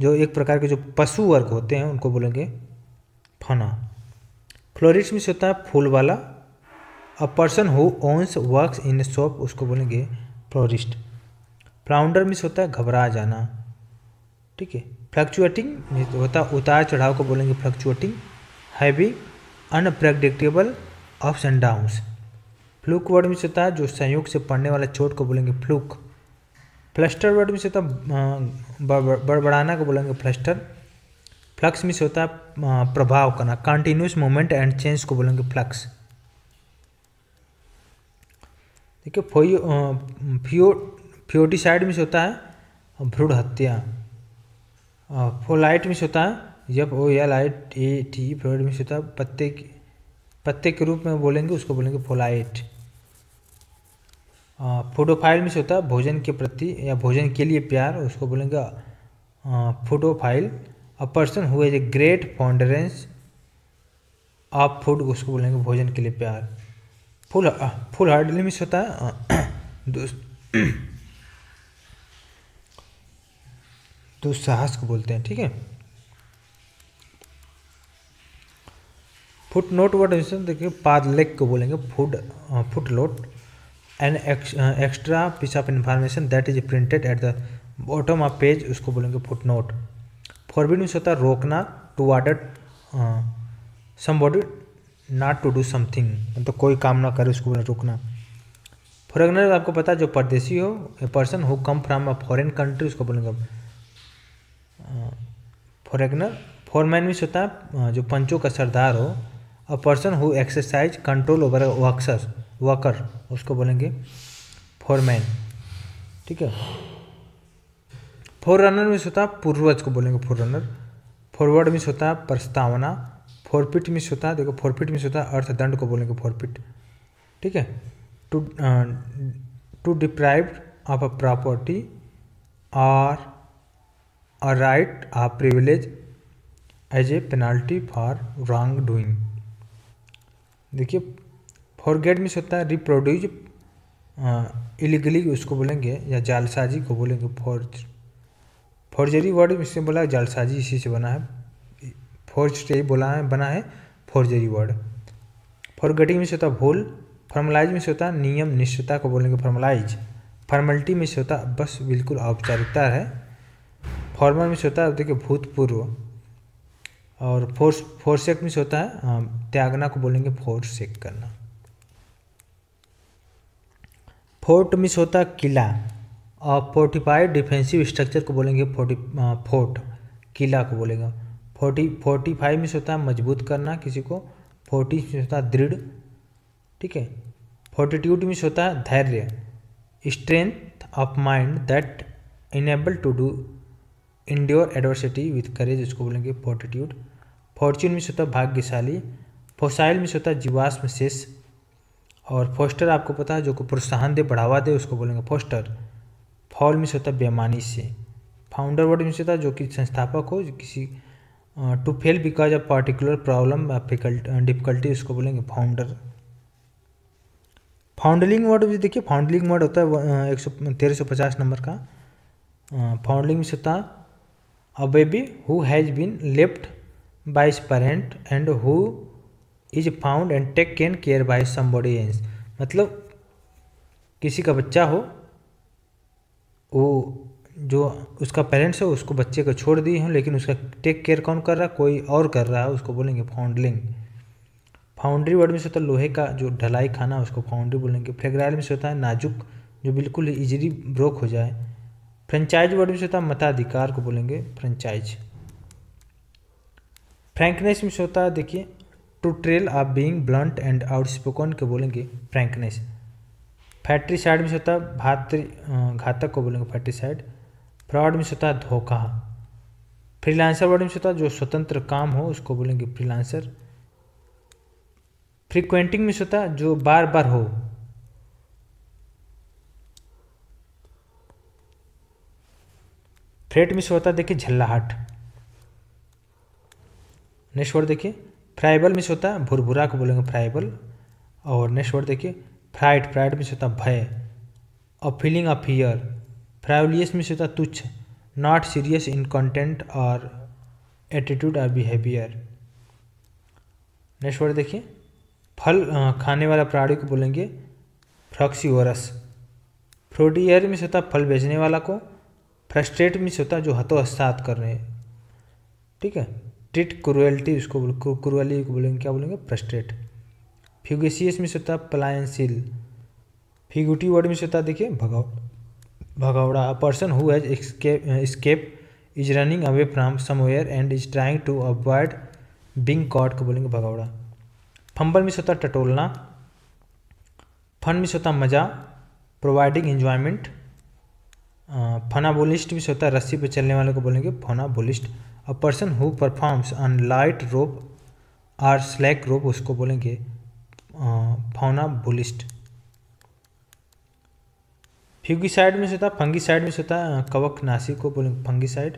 A: जो एक प्रकार के जो पशु वर्ग होते हैं उनको बोलेंगे फना फ्लोरिट्स मीन्स होता है फूल वाला a person who owns works in shop उसको बोलेंगे फ्लोरिस्ट फ्लाउंडर मीन्स होता है घबरा जाना ठीक है फ्लक्चुएटिंग तो होता उतार चढ़ाव को बोलेंगे fluctuating heavy unpredictable ups and downs fluke word में से होता है जो संयोग से पड़ने वाला चोट को बोलेंगे फ्लूक फ्लस्टर वर्ड में से होता बड़बड़ाना को बोलेंगे फ्लस्टर फ्लक्स में से होता है प्रभाव करना कंटिन्यूस मूवमेंट एंड चेंज को बोलेंगे फ्लक्स देखिए फ्यो फ्योटिसाइड में से होता है भ्रूण हत्या फोलाइट हाँ, में होता है जब O L I T T fluid में होता है पत्ते पत्ते के रूप में बोलेंगे उसको बोलेंगे फोलाइट फोटोफाइल में होता है भोजन के प्रति या भोजन के लिए प्यार उसको बोलेंगे photophile a person who is a great fondness of food उसको बोलेंगे भोजन के लिए प्यार फुल फुल हार्डली मिस होता है हाँ, दोस्त तो साहस को बोलते हैं ठीक है फुट नोट वर्ड देखिए पाद पादलेख को बोलेंगे foot footnote an extra piece of information that is printed at the bottom of page उसको बोलेंगे फुट नोट फॉरबिड मीन्स होता है रोकना to order somebody not to do something मतलब कोई काम ना करे उसको बोले रोकना फॉरगनर आपको पता है जो परदेशी हो a person who come from a foreign country उसको बोलेंगे फॉरेगनर फॉरमैन मीन्स होता है जो पंचों का सरदार हो a person who exercise control over workers worker उसको बोलेंगे मैन ठीक है फोर रनर मीन्स होता है पूर्वज को बोलेंगे फोर रनर फॉरवर्ड मीन्स होता है प्रस्तावना फोरपिट मीन्स होता है देखो फोरपिट मीन्स होता है दंड को बोलेंगे फोरपिट ठीक है to to deprive of a property और a right a privilege as a penalty for wrong doing देखिए फॉरगेट में होता है रिप्रोड्यूज इलीगली uh, उसको बोलेंगे या जालसाजी को बोलेंगे फॉर्ज फॉर्जरी वर्ड इससे बोला जालसाजी इसी से बना है फॉर्ज से बोला है बना है फॉर्जरी वर्ड फॉरगेटिंग में से होता भूल फॉर्मलाइज में से होता नियम निश्चितता को बोलेंगे फॉर्मलाइज फॉर्मेलिटी में से होता बस बिल्कुल औपचारिकता है फॉर्मल मीन्स होता है देखिए भूतपूर्व और फोर्स फोर्सेक मीन्स होता है हाँ, त्यागना को बोलेंगे फोर्सेक करना फोर्ट मीन्स होता है किला और फोर्टिफाइड डिफेंसिव स्ट्रक्चर को बोलेंगे फोर्टी फोर्ट किला को बोलेंगे फोर्टी फाइव मीन्स होता है मजबूत करना किसी को फोर्टी मीन्स होता है दृढ़ ठीक है फोर्टीट्यूड मीन्स होता है धैर्य strength of mind that enable to do endure adversity with courage इसको बोलेंगे फोर्टिट्यूड फॉर्च्यून में होता भाग्यशाली फोसाइल में स्वतः जीवाश्म शेष और फोस्टर आपको पता है जो को प्रोत्साहन दे बढ़ावा दे उसको बोलेंगे फोस्टर फॉल में स्वतः बेमानी से फाउंडर वर्ड में होता जो कि संस्थापक हो किसी to fail because of particular problem difficulty उसको बोलेंगे फाउंडर फाउंडलिंग वर्ड भी देखिए फाउंडलिंग वर्ड होता है एक सौ तेरह सौ पचास नंबर का फाउंडलिंग में होता a baby who has been left by parent and who is found and take can care by somebody एंस मतलब किसी का बच्चा हो वो जो उसका पेरेंट्स हो उसको बच्चे को छोड़ दिए हों लेकिन उसका टेक केयर कौन कर रहा है कोई और कर रहा है उसको बोलेंगे फाउंडलिंग फाउंड्री वर्ड में से होता तो है लोहे का जो ढलाई खाना उसको फाउंड्री बोलेंगे फ्लेग्राइल में से होता है नाजुक जो बिल्कुल इजीली ब्रोक हो जाए फ्रेंचाइज वर्ड में से होता तो है मताधिकार को बोलेंगे फ्रेंचाइज फ्रैंकनेस में से होता है देखिए टू ट्रेल आप बींग ब्लंट एंड आउटस्पोकन को बोलेंगे फ्रैंकनेस फैक्ट्री साइड में से होता है भातृ घातक को बोलेंगे फैक्ट्री साइड फ्रॉड में से होता है धोखा फ्रीलांसर वर्ड में से होता है जो स्वतंत्र काम हो उसको बोलेंगे फ्रीलांसर फ्रीक्वेंटिंग में से होता है जो बार बार हो फ्रेट में से होता है देखिए झल्लाहट नेक्स्ट वर्ड देखिए फ्राइबल में से होता है भुरभुरा को बोलेंगे फ्राइबल और नेक्स्ट वर्ड देखिए फ्राइड फ्राइड में से होता भय a feeling of fear frivolous में से होता तुच्छ नॉट सीरियस इन कंटेंट और एटीट्यूड और बिहेवियर नेक्स्ट वर्ड देखिए फल खाने वाला प्राणी को बोलेंगे फ्रॉक्सीवरस फ्रोडियर में से होता है फल बेचने वाला को फ्रस्ट्रेट मीन्स होता है जो हतोहस्ताहत कर रहे हैं ठीक है ट्रिट क्रुअल्टी उसको क्रुअली को बोलेंगे क्या बोलेंगे फ्रस्ट्रेट फ्यूगेसियस मीन्स होता है पलायनशील फिगुटी वर्ड मीन्स होता है देखिए भगव भगौड़ा a person who has escape is running away from somewhere and is trying to avoid being caught को बोलेंगे भगौड़ा फंबल मीन्स होता टटोलना फन मीन्स होता मज़ा प्रोवाइडिंग एन्जॉयमेंट फनाबोलिस्ट भी होता है रस्सी पे चलने वाले को बोलेंगे funambulist a person who performs on light rope or slack rope उसको बोलेंगे फनाबोलिस्ट साइड में होता है फंगीसाइड में होता है कवक नासी को बोलेंगे फंगीसाइड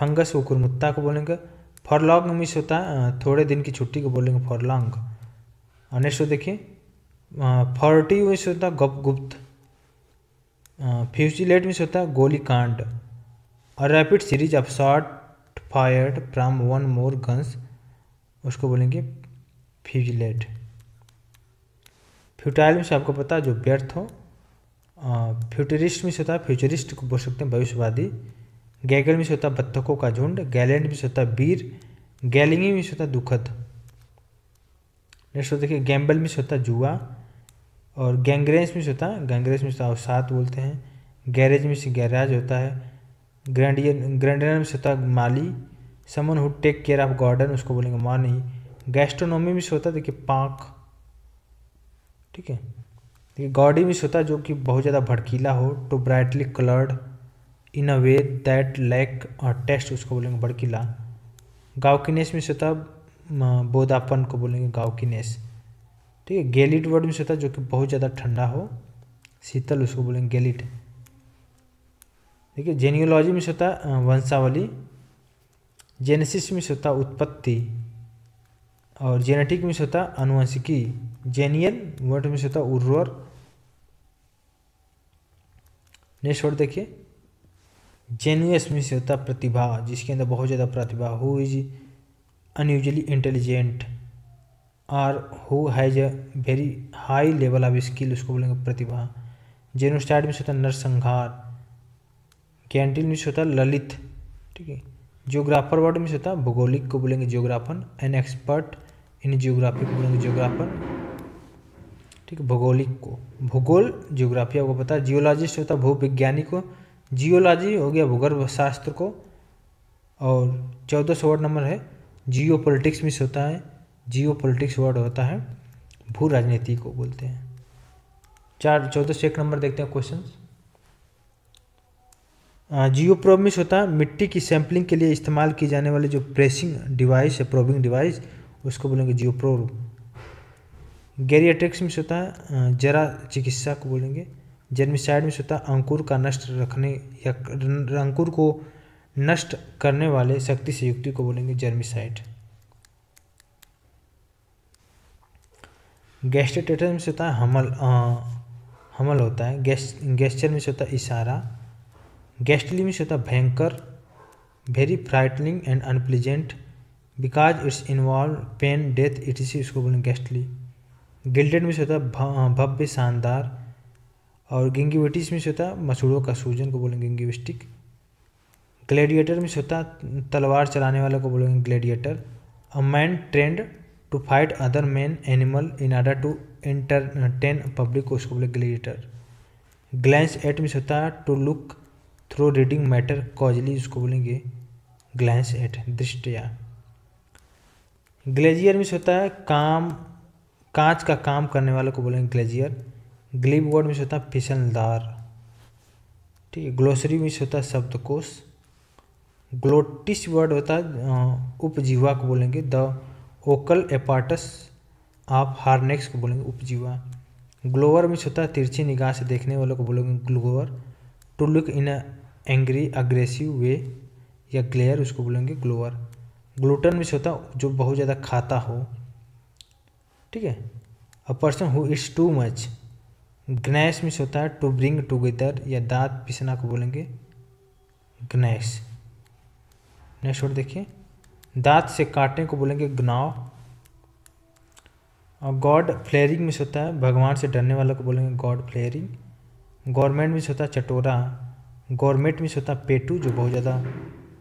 A: फंगस उकुरमुत्ता को बोलेंगे फॉरलॉन्ग मिस होता है थोड़े दिन की छुट्टी को बोलेंगे फॉरलॉन्ग नेक्स्ट देखिए फॉर्टी मिस होता है गपगुप्त फ्यूजिलेट से होता है गोलीकांड और rapid series of short fired from one more guns उसको बोलेंगे फ्यूजिलेट फ्यूटाइल में से आपको पता है जो व्यर्थ हो फ्यूचरिस्ट से होता है फ्यूचरिस्ट को बोल सकते हैं भविष्यवादी गैगल से होता है बत्तखों का झुंड गैलेंट से होता है वीर गैलिंगी से होता है दुखद नेक्स्ट देखिए गैम्बल में से होता है जुआ और गैंग्रेज में से होता है गैंग्रेज में से अवसात तो बोलते हैं गैरेज में से गैराज होता है ग्रैंडियन ग्रैंडियन में से होता है माली someone who take care of garden उसको बोलेंगे मानी नहीं गैस्ट्रोनॉमी में से होता है देखिए पाक ठीक है देखिए गॉडी में से होता है जो कि बहुत ज़्यादा भड़कीला हो too brightly coloured in a way that lack और टेस्ट उसको बोलेंगे भड़कीला गावकिनेस में से होता है बोधापन को बोलेंगे गावकिनेस ठीक है गैलिट वर्ड में से होता है जो कि बहुत ज़्यादा ठंडा हो शीतल उसको बोलेंगे गैलिट ठीक है जेनियोलॉजी में से होता है वंशावली जेनेसिस में से होता है उत्पत्ति और जेनेटिक में से होता है अनुवंशिकी जेनियल वर्ड में से होता है उर्वर नेक्स्ट वर्ड देखिए जेनियस में से होता है प्रतिभा जिसके अंदर बहुत ज़्यादा प्रतिभा who is unusually intelligent or who has a very high level of skill उसको बोलेंगे प्रतिभा जेनोस्टाइड में से होता है नरसंहार कैंटीन में से होता है ललित ठीक है जियोग्राफर वर्ड में से होता है भूगोलिक को बोलेंगे geographer an expert in geography को बोलेंगे जियोग्राफर ठीक है भूगोलिक को भूगोल जियोग्राफी आपको पता है जियोलॉजिस्ट होता है भूविज्ञानी को जियोलॉजी हो गया भूगर्भ शास्त्र को और चौदह सौ वर्ड नंबर है जियो में से होता है जियो पोलिटिक्स वर्ड होता है भू राजनीति को बोलते हैं चार चौदह से एक नंबर देखते हैं क्वेश्चन जियो प्रोमिस में होता है मिट्टी की सैंपलिंग के लिए इस्तेमाल की जाने वाली जो प्रेसिंग डिवाइस है प्रोबिंग डिवाइस उसको बोलेंगे जियो प्रो गेरियाट्रिक्स में होता है जरा चिकित्सा को बोलेंगे जर्मिसाइड में होता है अंकुर का नष्ट रखने या अंकुर को नष्ट करने वाले शक्ति से युक्ति को बोलेंगे जर्मिसाइड गेस्टेटर में से होता है हमल हमल होता है गेस्ट में में होता है इशारा गैस्टली में से होता है भयंकर very frightening and unpleasant because it's involve pain death it इसी उसको बोलें गेस्टली गिल्डेड में से होता है भव्य शानदार और गेंगीविटिस में से होता है मसूड़ों का सूजन को बोलेंगे गेंगीविस्टिक ग्लेडिएटर में से होता है तलवार चलाने वाले को बोलेंगे gladiator a man trained to fight other man animal in order to entertain public को उसको बोले ग्लेटर ग्लैंस एट मीन्स होता है to look through reading matter casually उसको बोलेंगे ग्लैंस एट दृष्टिया ग्लेजियर मीन्स होता है काम कांच का काम करने वाले को बोलेंगे ग्लेजियर ग्लीब वर्ड मीन्स होता है फिसलदार ठीक है ग्लोसरी मीन्स होता है शब्दकोश ग्लोटिस वर्ड होता है उपजीवा को बोलेंगे द ओकल एपार्टस आप हार्नेक्स को बोलेंगे उपजीवा ग्लोवर में छोटा तिरछी निगाह से देखने वालों को बोलेंगे glower to look in a angry aggressive way या ग्लेयर उसको बोलेंगे ग्लोवर ग्लूटन में छोटा जो बहुत ज़्यादा खाता हो ठीक है a person who is too much gnash में होता है टू ब्रिंग टूगेदर या दांत पिसना को बोलेंगे ग्नैश नेक्स्ट वर्ड देखिए दांत से काटने को बोलेंगे गनाव और गॉड फ्लेयरिंग में होता है भगवान से डरने वालों को बोलेंगे गॉड फ्लेयरिंग गवर्नमेंट में होता है चटोरा गवर्नमेंट में होता है पेटू जो बहुत ज़्यादा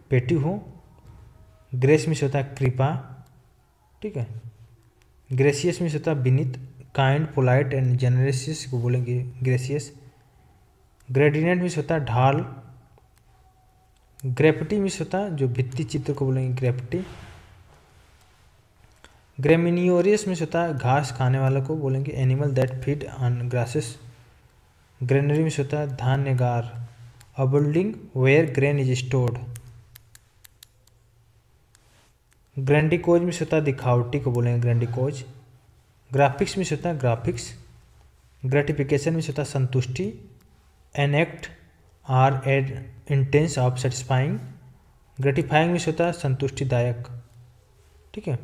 A: पेटू हो ग्रेस में होता है कृपा ठीक है ग्रेसियस में होता है विनित काइंड पोलाइट एंड जेनरेसियस को बोलेंगे ग्रेसियस ग्रेडिनेट में होता है ढाल ग्रेफिटी मिस होता है जो भित्ति चित्र को बोलेंगे ग्रेफिटी ग्रेमिनियोरियस मिस होता है घास खाने वाला को बोलेंगे animal that feed on grasses granary means होता है धान्यगार a building where grain is stored grandiose में होता है दिखावटी को बोलेंगे ग्रैंडिकोज ग्राफिक्स में होता है ग्राफिक्स ग्रेटिफिकेशन में होता है संतुष्टि एनेक्ट आर एड instance of satisfying gratifying means होता है संतुष्टिदायक ठीक है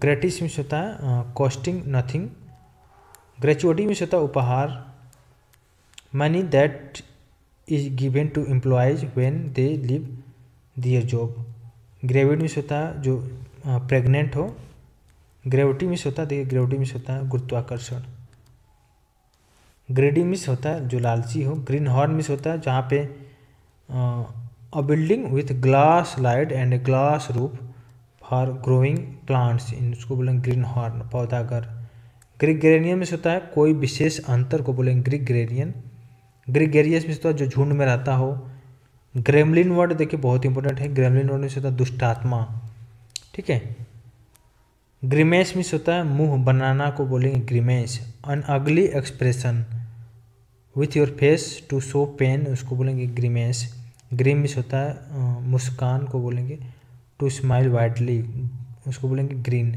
A: ग्रेटिस मीन्स होता है कॉस्टिंग नथिंग ग्रेचुअटी मीन्स होता है उपहार money that is given to employees when they leave their job gravid means होता है जो प्रेग्नेंट हो ग्रेविटी मीन्स होता है देखिए ग्रेविटी मीन्स होता है गुरुत्वाकर्षण ग्रेडी मिस होता है जो लालची हो ग्रीन हॉर्न मिस होता है जहाँ पे a building with glass light and a glass roof for growing plants इसको बोलेंगे ग्रीन हॉर्न पौधागर ग्रिगेरियन में से होता है कोई विशेष अंतर को बोलेंगे ग्रिगेरियन ग्रिगेरियस में से होता तो है जो झुंड में रहता हो ग्रेमलिन वर्ड देखिए बहुत इंपॉर्टेंट है ग्रेमलिन वर्ड में से होता है दुष्टात्मा ठीक है ग्रीमेस में से होता है मुंह बनाना को बोलेंगे grimace an ugly expression with your face to show pain उसको बोलेंगे ग्रीमेंस ग्रीमिस होता है मुस्कान को बोलेंगे टू स्माइल वाइडली उसको बोलेंगे ग्रीन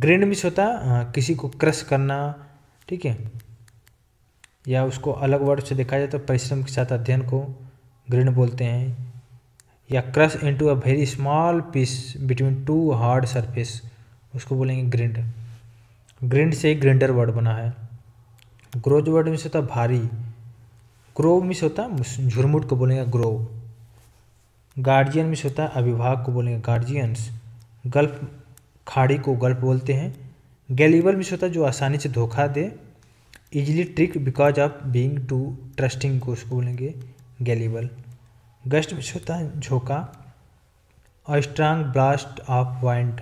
A: ग्रीन मिस होता है किसी को क्रश करना ठीक है या उसको अलग वर्ड से देखा जाए तो परिश्रम के साथ अध्ययन को ग्रीन बोलते हैं या crush into a very small piece between two hard surface उसको बोलेंगे ग्रिंड ग्रिंड से ही ग्रिंडर वर्ड बना है जो वर्ड मिस होता है भारी ग्रो मिस होता है झुरमुट को बोलेंगे ग्रो गार्जियन मिस होता है अभिभावक को बोलेंगे गार्जियंस गल्फ खाड़ी को गल्फ बोलते हैं गैलीबल मिस होता है जो आसानी से धोखा दे easily trick because of being too trusting को उसको बोलेंगे गैलीबल गस्ट मिस होता है झोंका और स्ट्रांग ब्लास्ट ऑफ वाइंड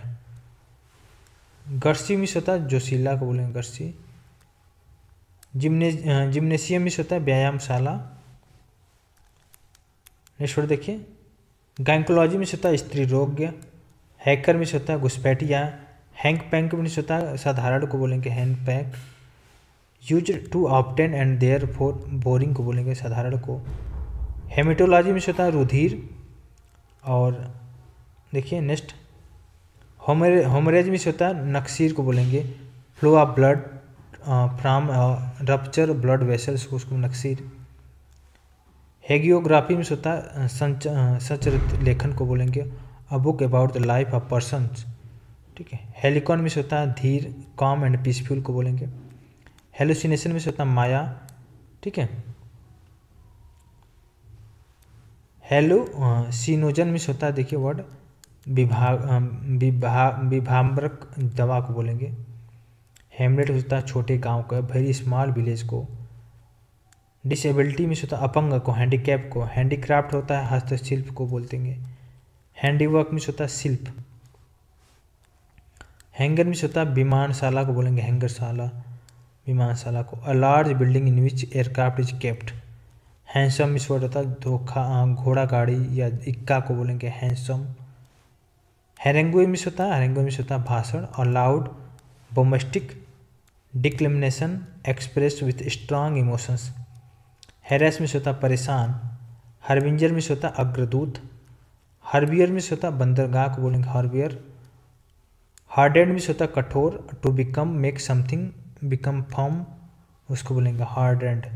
A: गर्सी मिस होता है जोशीला को बोलेंगे गर्सी जिम्ने जिम्नेशियम भी होता है व्यायामशाला नेक्स्ट वर्ड देखिए गाइनकोलॉजी में होता है स्त्री रोग हैकर में होता है घुसपैठिया हैंक पैंक में होता है साधारण को बोलेंगे हैंड पैक used too often and therefore boring को बोलेंगे साधारण को हेमेटोलॉजी में होता है रुधिर और देखिए नेक्स्ट होमरे होमरेज में होता है नक्सीर को बोलेंगे flow of blood from rupture blood vessels को उसको नक्सीर हेगियोग्राफी में सोता uh, uh, संचरित लेखन को बोलेंगे a book about the life of person ठीक है हेलिकॉन में सोता है धीर काम एंड पीसफुल को बोलेंगे हेलोसिनेशन में सोता है माया ठीक है सीनोजन uh, में सोता है देखिए वर्ड विभाग um, विभा विभाम्बरक दवा को बोलेंगे हेमलेट होता है छोटे गांव को वेरी स्मॉल विलेज को डिसेबिलिटी में सोता अपंग को हैंडीकैप को हैंडीक्राफ्ट होता है हस्तशिल्प को बोलते हैं हैंडीवर्क में सोता शिल्प हैंगर में सोता विमानशाला को बोलेंगे हैंगरशाला विमानशाला को a large building in which aircraft is kept handsome में शॉर्ट होता धोखा घोड़ा गाड़ी या इक्का को बोलेंगे हैंडसम हेरेंगुए में होता है हेरेंगुए में होता भाषण और loud bombastic declamation express with strong emotions harass में सोता परेशान हरविंजर में सोता अग्रदूत हरबियर में सोता बंदरगाह को बोलेंगे हरबियर हार्डेड में सोता कठोर to become make something become firm उसको बोलेंगे हार्ड एंड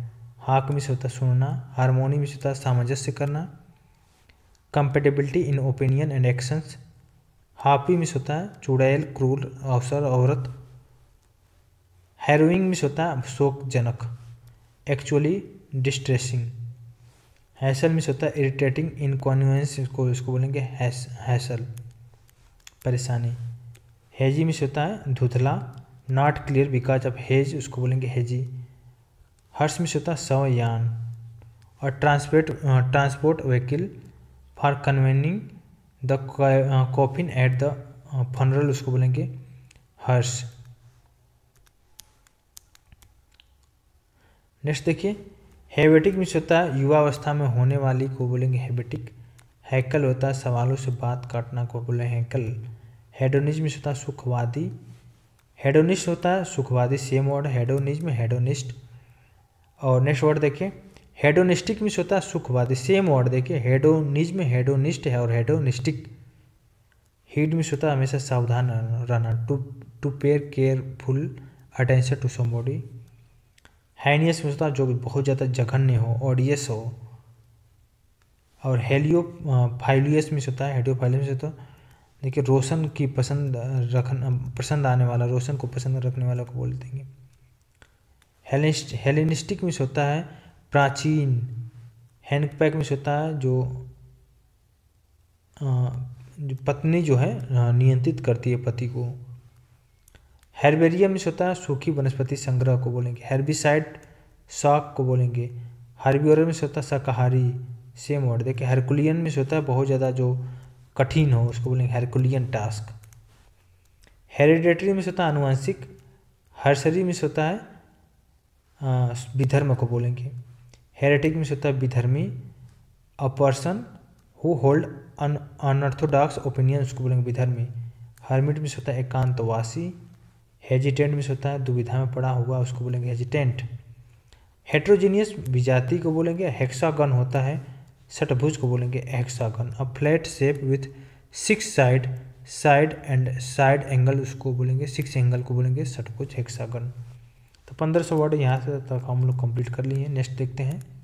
A: हाक में सोता सुनना हारमोनी में सोता सामंजस्य करना compatibility in opinion and actions harpy में सोता चुड़ैल क्रूर अवसर औरत हैरोइंग मिस होता है शोकजनक एक्चुअली डिस्ट्रेसिंग हैसल मिस होता है इरिटेटिंग इनकॉन्वेंस को इसको बोलेंगे हैसल परेशानी हेजी मिस होता है धुधला not clear because of haze उसको बोलेंगे हेजी हर्ष मिस होता है सवयान और transport transport vehicle for conveying the coffin at the funeral उसको बोलेंगे हर्ष नेक्स्ट देखिए हेबेटिक मीन्स होता है युवावस्था में होने वाली को बोलेंगे हेबेटिक हैकल होता है सवालों से बात काटना को बोले हैकल हेडोनिज मीन्स होता है सुखवादी हेडोनिस्ट होता है सुखवादी सेम वर्ड हेडोनिज्म हेडोनिस्ट और नेक्स्ट वर्ड देखिए हेडोनिस्टिक मीन्स होता है सुखवादी सेम वर्ड देखिए हेडोनिज्म हेडोनिस्ट है और हेडोनिस्टिक हीड मीन्स होता है हमेशा सावधान रहना to to pay careful attention to somebody heinous में होता जो बहुत ज़्यादा जघन्य हो ऑडियस हो और हेलियो फाइलियस में होता है हेडियोफाइलियस में होता देखिए रोशन की पसंद रखना पसंद आने वाला रोशन को पसंद रखने वाला को बोल देंगे हेलिस्ट हेलेनिस्टिक में होता है प्राचीन हैंडपैक में होता है जो जो पत्नी जो है नियंत्रित करती है पति को हेर्बेरियम में होता है सूखी वनस्पति संग्रह को बोलेंगे हर्बिसाइड शाक को बोलेंगे हर्बियोरम में होता है शाकाहारी सेम वर्ड देखिए हरकुलियन में होता है बहुत ज़्यादा जो कठिन हो उसको बोलेंगे हरकुलियन टास्क हेरिडेटरी में होता है अनुवांशिक हर्सरी में होता है विधर्म को बोलेंगे हेरेटिक में होता है विधर्मी a person who hold an unorthodox opinion उसको बोलेंगे विधर्मी हर्मिट में होता है एकांतवासी हेजिटेंट में होता है दुविधा में पड़ा हुआ उसको बोलेंगे हेजिटेंट हेट्रोजीनियस विजाति को बोलेंगे हेक्सागन होता है सटभुज को बोलेंगे हेक्सागन अब flat shape with six side side and side angle उसको बोलेंगे सिक्स एंगल को बोलेंगे सटभुज हेक्सागन तो पंद्रह सौ वर्ड यहाँ से तक हम लोग कंप्लीट कर लिए नेक्स्ट देखते हैं